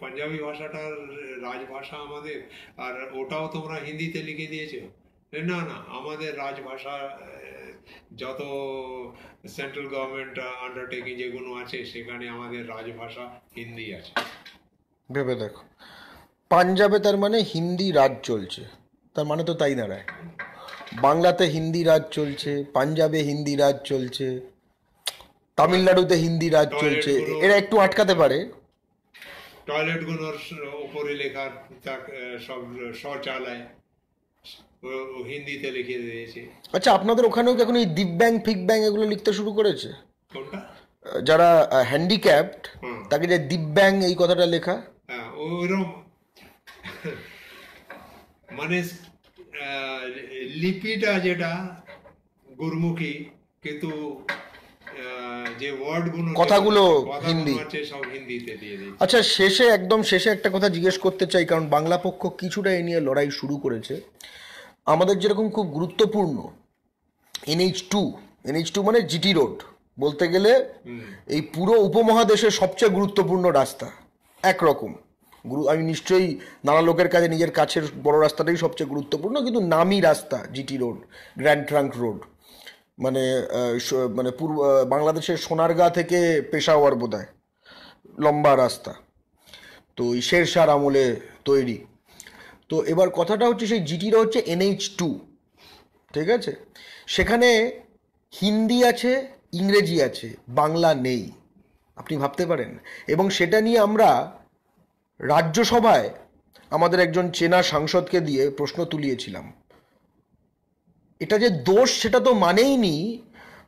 পাঞ্জাবি ভাষাটার রাজভাষা আমাদের আর ওটাও তোমরা হিন্দিতে লিখে দিয়েছো না না আমাদের রাজভাষা যত সেন্ট্রাল গভর্নমেন্ট আন্ডারটেকিং যেগুলো আছে সেখানে আমাদের রাজভাষা হিন্দি আছে ভেবে দেখো পাঞ্জাবে তার মানে হিন্দি রাজ চলছে তার মানে তো তাই দাঁড়ায় বাংলাতে হিন্দি রাজ চলছে পাঞ্জাবে হিন্দি রাজ চলছে তামিলনাড়ুতে হিন্দি রাজ চলছে এরা একটু আটকাতে পারে উপরে সব শৌচালয় হিন্দিতে লিখে দিয়েছে আচ্ছা আপনাদের ওখানেও কি এখন এই দিব্যাং ফিকব্যাং এগুলো লিখতে শুরু করেছে যারা হ্যান্ডিক্যাপড তাকে যে দিব্যাং এই কথাটা লেখা হ্যাঁ মানে লিপিটা যেটা গুরমুখী কিন্তু যে ওয়ার্ডগুলো কথাগুলো হিন্দি সব হিন্দিতে দিয়ে আচ্ছা শেষে একদম শেষে একটা কথা জিজ্ঞেস করতে চাই কারণ বাংলা পক্ষ কিছুটা এ নিয়ে লড়াই শুরু করেছে আমাদের যেরকম খুব গুরুত্বপূর্ণ এনএইচ টু এনএইচ টু মানে জিটি রোড বলতে গেলে এই পুরো উপমহাদেশের সবচেয়ে গুরুত্বপূর্ণ রাস্তা একরকম গুরু আমি নিশ্চয়ই নানা লোকের কাছে নিজের কাছের বড় রাস্তাটাই সবচেয়ে গুরুত্বপূর্ণ কিন্তু নামি রাস্তা GT road grand trunk road মানে মানে পূর্ব বাংলাদেশের সোনারগাঁ থেকে পেশাওয়ার বোধ লম্বা রাস্তা তো শের শেরশার আমলে তৈরি তো এবার কথাটা হচ্ছে সেই জিটিটা হচ্ছে এনএইচ টু ঠিক আছে সেখানে হিন্দি আছে ইংরেজি আছে বাংলা নেই আপনি ভাবতে পারেন এবং সেটা নিয়ে আমরা রাজ্যসভায় আমাদের একজন চেনা সাংসদকে দিয়ে প্রশ্ন তুলিয়েছিলাম এটা যে দোষ সেটা তো মানেই নি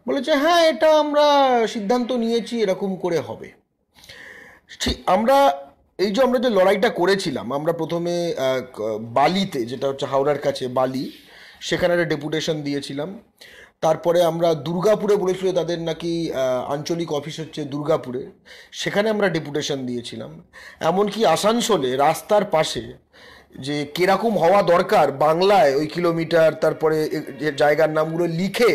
বলেছে হ্যাঁ এটা আমরা সিদ্ধান্ত নিয়েছি এরকম করে হবে ঠিক আমরা এই যে আমরা যে লড়াইটা করেছিলাম আমরা প্রথমে বালিতে যেটা হচ্ছে হাওড়ার কাছে বালি সেখানে একটা ডেপুটেশন দিয়েছিলাম তারপরে আমরা দুর্গাপুরে বলেছিল তাদের নাকি আঞ্চলিক অফিস হচ্ছে দুর্গাপুরে সেখানে আমরা ডেপুটেশন দিয়েছিলাম এমনকি আসানসোলে রাস্তার পাশে যে কিরকম হওয়া দরকার বাংলায় ওই কিলোমিটার তারপরে যে জায়গার নামগুলো লিখে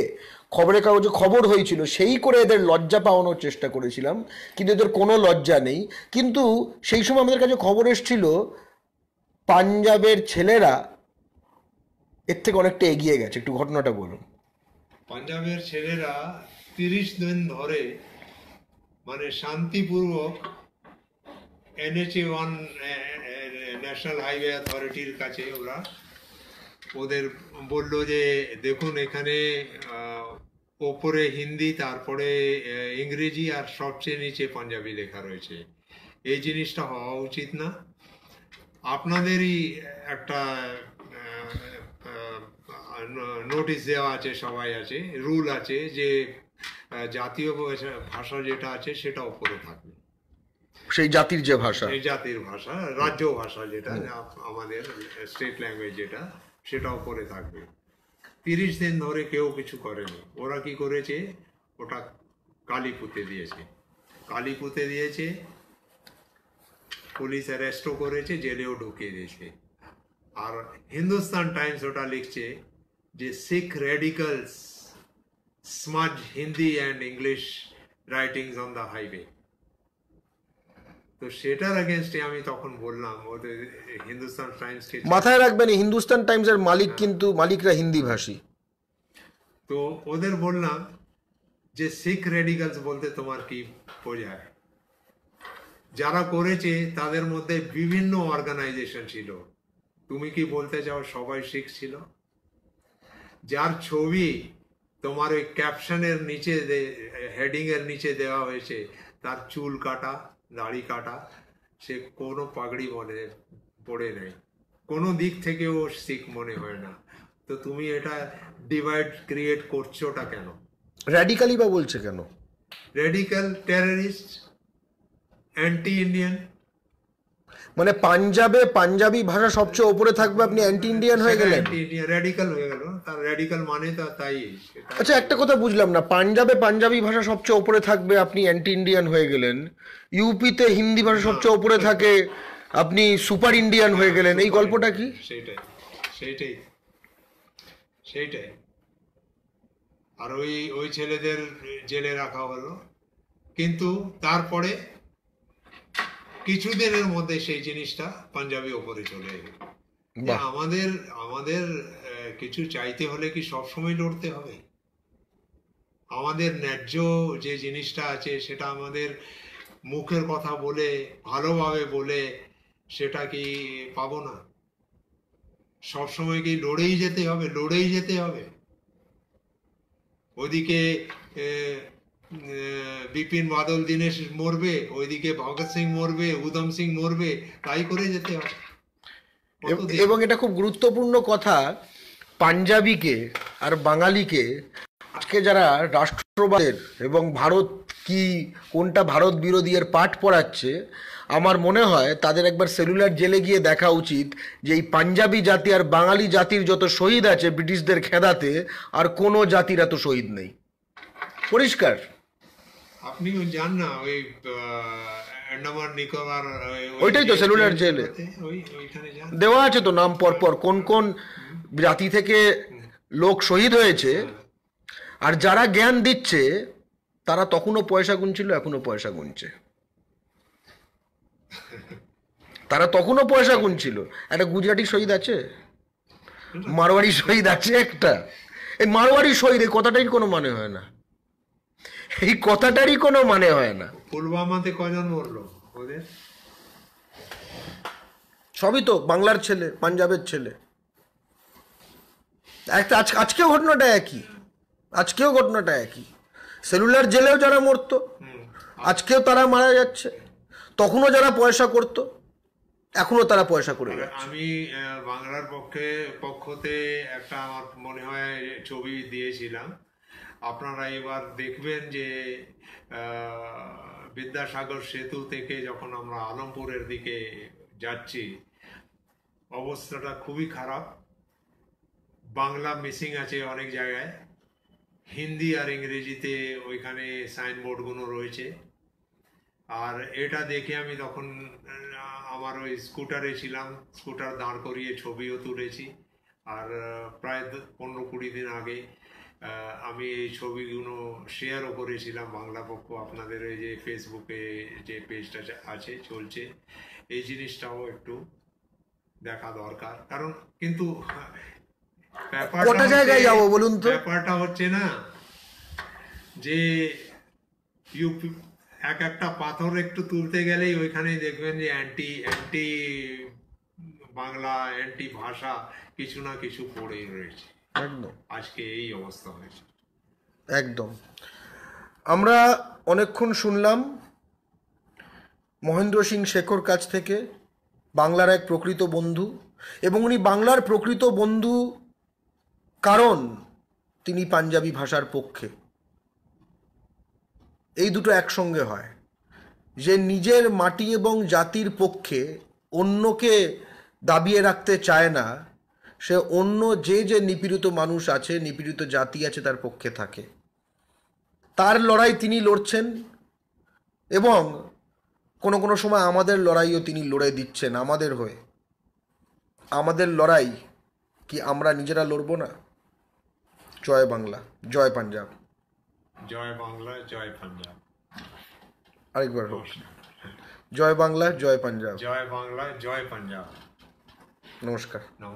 খবরের কাগজে খবর হয়েছিল সেই করে এদের লজ্জা পাওয়ানোর চেষ্টা করেছিলাম কিন্তু এদের কোনো লজ্জা নেই কিন্তু সেই সময় আমাদের কাছে খবর এসেছিল পাঞ্জাবের ছেলেরা এর থেকে অনেকটা এগিয়ে গেছে একটু ঘটনাটা বলুন পাঞ্জাবের ছেলেরা তিরিশ দিন ধরে মানে শান্তিপূর্বক এনএচএ ওয়ান ন্যাশনাল হাইওয়ে অথরিটির কাছে ওরা ওদের বলল যে দেখুন এখানে ওপরে হিন্দি তারপরে ইংরেজি আর সবচেয়ে নিচে পাঞ্জাবি লেখা রয়েছে এই জিনিসটা হওয়া উচিত না আপনাদেরই একটা নোটিশ দেওয়া আছে সবাই আছে রুল আছে যে জাতীয় ভাষা যেটা আছে সেটা ওপরে থাকবে সেই জাতির যে ভাষা সেই জাতির ভাষা রাজ্য ভাষা যেটা আমাদের স্টেট ল্যাঙ্গুয়েজ যেটা সেটাও করে থাকবে তিরিশ দিন ধরে কেউ কিছু করেনি ওরা কি করেছে ওটা কালী পুঁতে দিয়েছে কালী পুঁতে দিয়েছে পুলিশ অ্যারেস্টও করেছে জেলেও ঢুকিয়ে দিয়েছে আর হিন্দুস্তান টাইমস ওটা লিখছে যে Sikh radicals smudge Hindi and English writings on the highway তো সেটার আগেনস্টে আমি তখন বললাম ওদের হিন্দুস্তান টাইমস মাথায় রাখবেন হিন্দুস্তান টাইমস এর মালিক হ্যাঁ। কিন্তু মালিকরা হিন্দি ভাষী তো ওদের বললাম যে শিখ রেডিকালস বলতে তোমার কি বোঝায় যারা করেছে তাদের মধ্যে বিভিন্ন অর্গানাইজেশন ছিল তুমি কি বলতে চাও সবাই শিখ ছিল যার ছবি তোমার ওই ক্যাপশনের নিচে হেডিংয়ের নিচে দেওয়া হয়েছে তার চুল কাটা দাড়ি কাটা সে কোনো পাগড়ি বলে পড়ে নেই কোনো দিক থেকে ও শিখ মনে হয় না তো তুমি এটা ডিভাইড ক্রিয়েট করছো ওটা কেন র্যাডিক্যালি বা বলছে কেন র্যাডিক্যাল টেরারিস্ট অ্যান্টি ইন্ডিয়ান মানে পাঞ্জাবে পাঞ্জাবি ভাষা সবচেয়ে উপরে থাকবে আপনি অ্যান্টি ইন্ডিয়ান হয়ে গেলেন র্যাডিক্যাল হয়ে গেল তার র্যাডিক্যাল মানে তাই আচ্ছা একটা কথা বুঝলাম না পাঞ্জাবে পাঞ্জাবি ভাষা সবচেয়ে উপরে থাকবে আপনি অ্যান্টি ইন্ডিয়ান হয়ে গেলেন ইউপিতে হিন্দি ভাষা সবচেয়ে উপরে থাকে আপনি সুপার ইন্ডিয়ান হয়ে গেলেন এই গল্পটা কি সেটাই সেটাই সেইটাই আর ওই ওই ছেলেদের জেলে রাখা হলো কিন্তু তারপরে কিছুদিনের মধ্যে সেই জিনিসটা পাঞ্জাবি ওপরে চলে এলো আমাদের আমাদের কিছু চাইতে হলে কি সবসময় লড়তে হবে আমাদের ন্যায্য যে জিনিসটা আছে সেটা আমাদের মুখের কথা বলে ভালোভাবে বলে সেটা কি পাবো না সবসময় কি লড়েই যেতে হবে লড়েই যেতে হবে ওদিকে বিপিন বাদল দীনেশ মরবে ওইদিকে ভগৎ সিং মরবে উদম সিং মরবে তাই করে যেতে হবে এবং এটা খুব গুরুত্বপূর্ণ কথা পাঞ্জাবিকে আর বাঙালিকে আজকে যারা রাষ্ট্রবাদের এবং ভারত কি কোনটা ভারত বিরোধী এর পাঠ পড়াচ্ছে আমার মনে হয় তাদের একবার সেলুলার জেলে গিয়ে দেখা উচিত যে এই পাঞ্জাবি জাতি আর বাঙালি জাতির যত শহীদ আছে ব্রিটিশদের খেদাতে আর কোনো জাতির এত শহীদ নেই পরিষ্কার আপনি যান না ওই আন্ডামান নিকোবর ওইটাই তো সেলুলার জেলে দেওয়া আছে তো নাম পরপর কোন কোন জাতি থেকে লোক শহীদ হয়েছে আচ্ছা। আর যারা জ্ঞান দিচ্ছে তারা তখনও পয়সা গুনছিল এখনো পয়সা গুনছে তারা তখনও পয়সা গুনছিল একটা গুজরাটি শহীদ আছে মারোয়ারি শহীদ আছে একটা এই মারোয়ারি শহীদ এই কথাটাই কোনো মানে হয় না এই কথাটারই কোনো মানে হয় না পুলওয়ামাতে কজন মরলো ওদের সবই তো বাংলার ছেলে পাঞ্জাবের ছেলে একটা আজকেও ঘটনাটা একই আজকেও ঘটনাটা একই সেলুলার জেলেও যারা মরতো আজকেও তারা মারা যাচ্ছে তখনও যারা পয়সা করতো এখনো তারা পয়সা করে আমি বাংলার পক্ষে পক্ষতে একটা আমার মনে হয় ছবি দিয়েছিলাম আপনারা এবার দেখবেন যে বিদ্যাসাগর সেতু থেকে যখন আমরা আলমপুরের দিকে যাচ্ছি অবস্থাটা খুবই খারাপ বাংলা মিসিং আছে অনেক জায়গায় হিন্দি আর ইংরেজিতে ওইখানে সাইনবোর্ডগুলো রয়েছে আর এটা দেখে আমি তখন আমার ওই স্কুটারে ছিলাম স্কুটার দাঁড় করিয়ে ছবিও তুলেছি আর প্রায় পনেরো কুড়ি দিন আগে আমি এই ছবিগুলো শেয়ারও করেছিলাম বাংলা পক্ষ আপনাদের এই যে ফেসবুকে যে পেজটা আছে চলছে এই জিনিসটাও একটু দেখা দরকার কারণ কিন্তু ব্যাপারটা বলুন তো ব্যাপারটা হচ্ছে না যে ইউপি এক একটা পাথর একটু তুলতে গেলেই ওইখানেই দেখবেন যে অ্যান্টি অ্যান্টি বাংলা অ্যান্টি ভাষা কিছু না কিছু পড়েই রয়েছে একদম আজকে এই অবস্থা হয়েছে একদম আমরা অনেকক্ষণ শুনলাম মহেন্দ্র সিং শেখর কাছ থেকে বাংলার এক প্রকৃত বন্ধু এবং উনি বাংলার প্রকৃত বন্ধু কারণ তিনি পাঞ্জাবি ভাষার পক্ষে এই দুটো একসঙ্গে হয় যে নিজের মাটি এবং জাতির পক্ষে অন্যকে দাবিয়ে রাখতে চায় না সে অন্য যে যে নিপীড়িত মানুষ আছে নিপীড়িত জাতি আছে তার পক্ষে থাকে তার লড়াই তিনি লড়ছেন এবং কোনো কোনো সময় আমাদের লড়াইও তিনি লড়ে দিচ্ছেন আমাদের হয়ে আমাদের লড়াই কি আমরা নিজেরা লড়বো না জয় বাংলা জয় পাঞ্জাব জয় বাংলা জয় পাঞ্জাব আরেকবার জয় বাংলা জয় পাঞ্জাব জয় বাংলা জয় পাঞ্জাব নমস্কার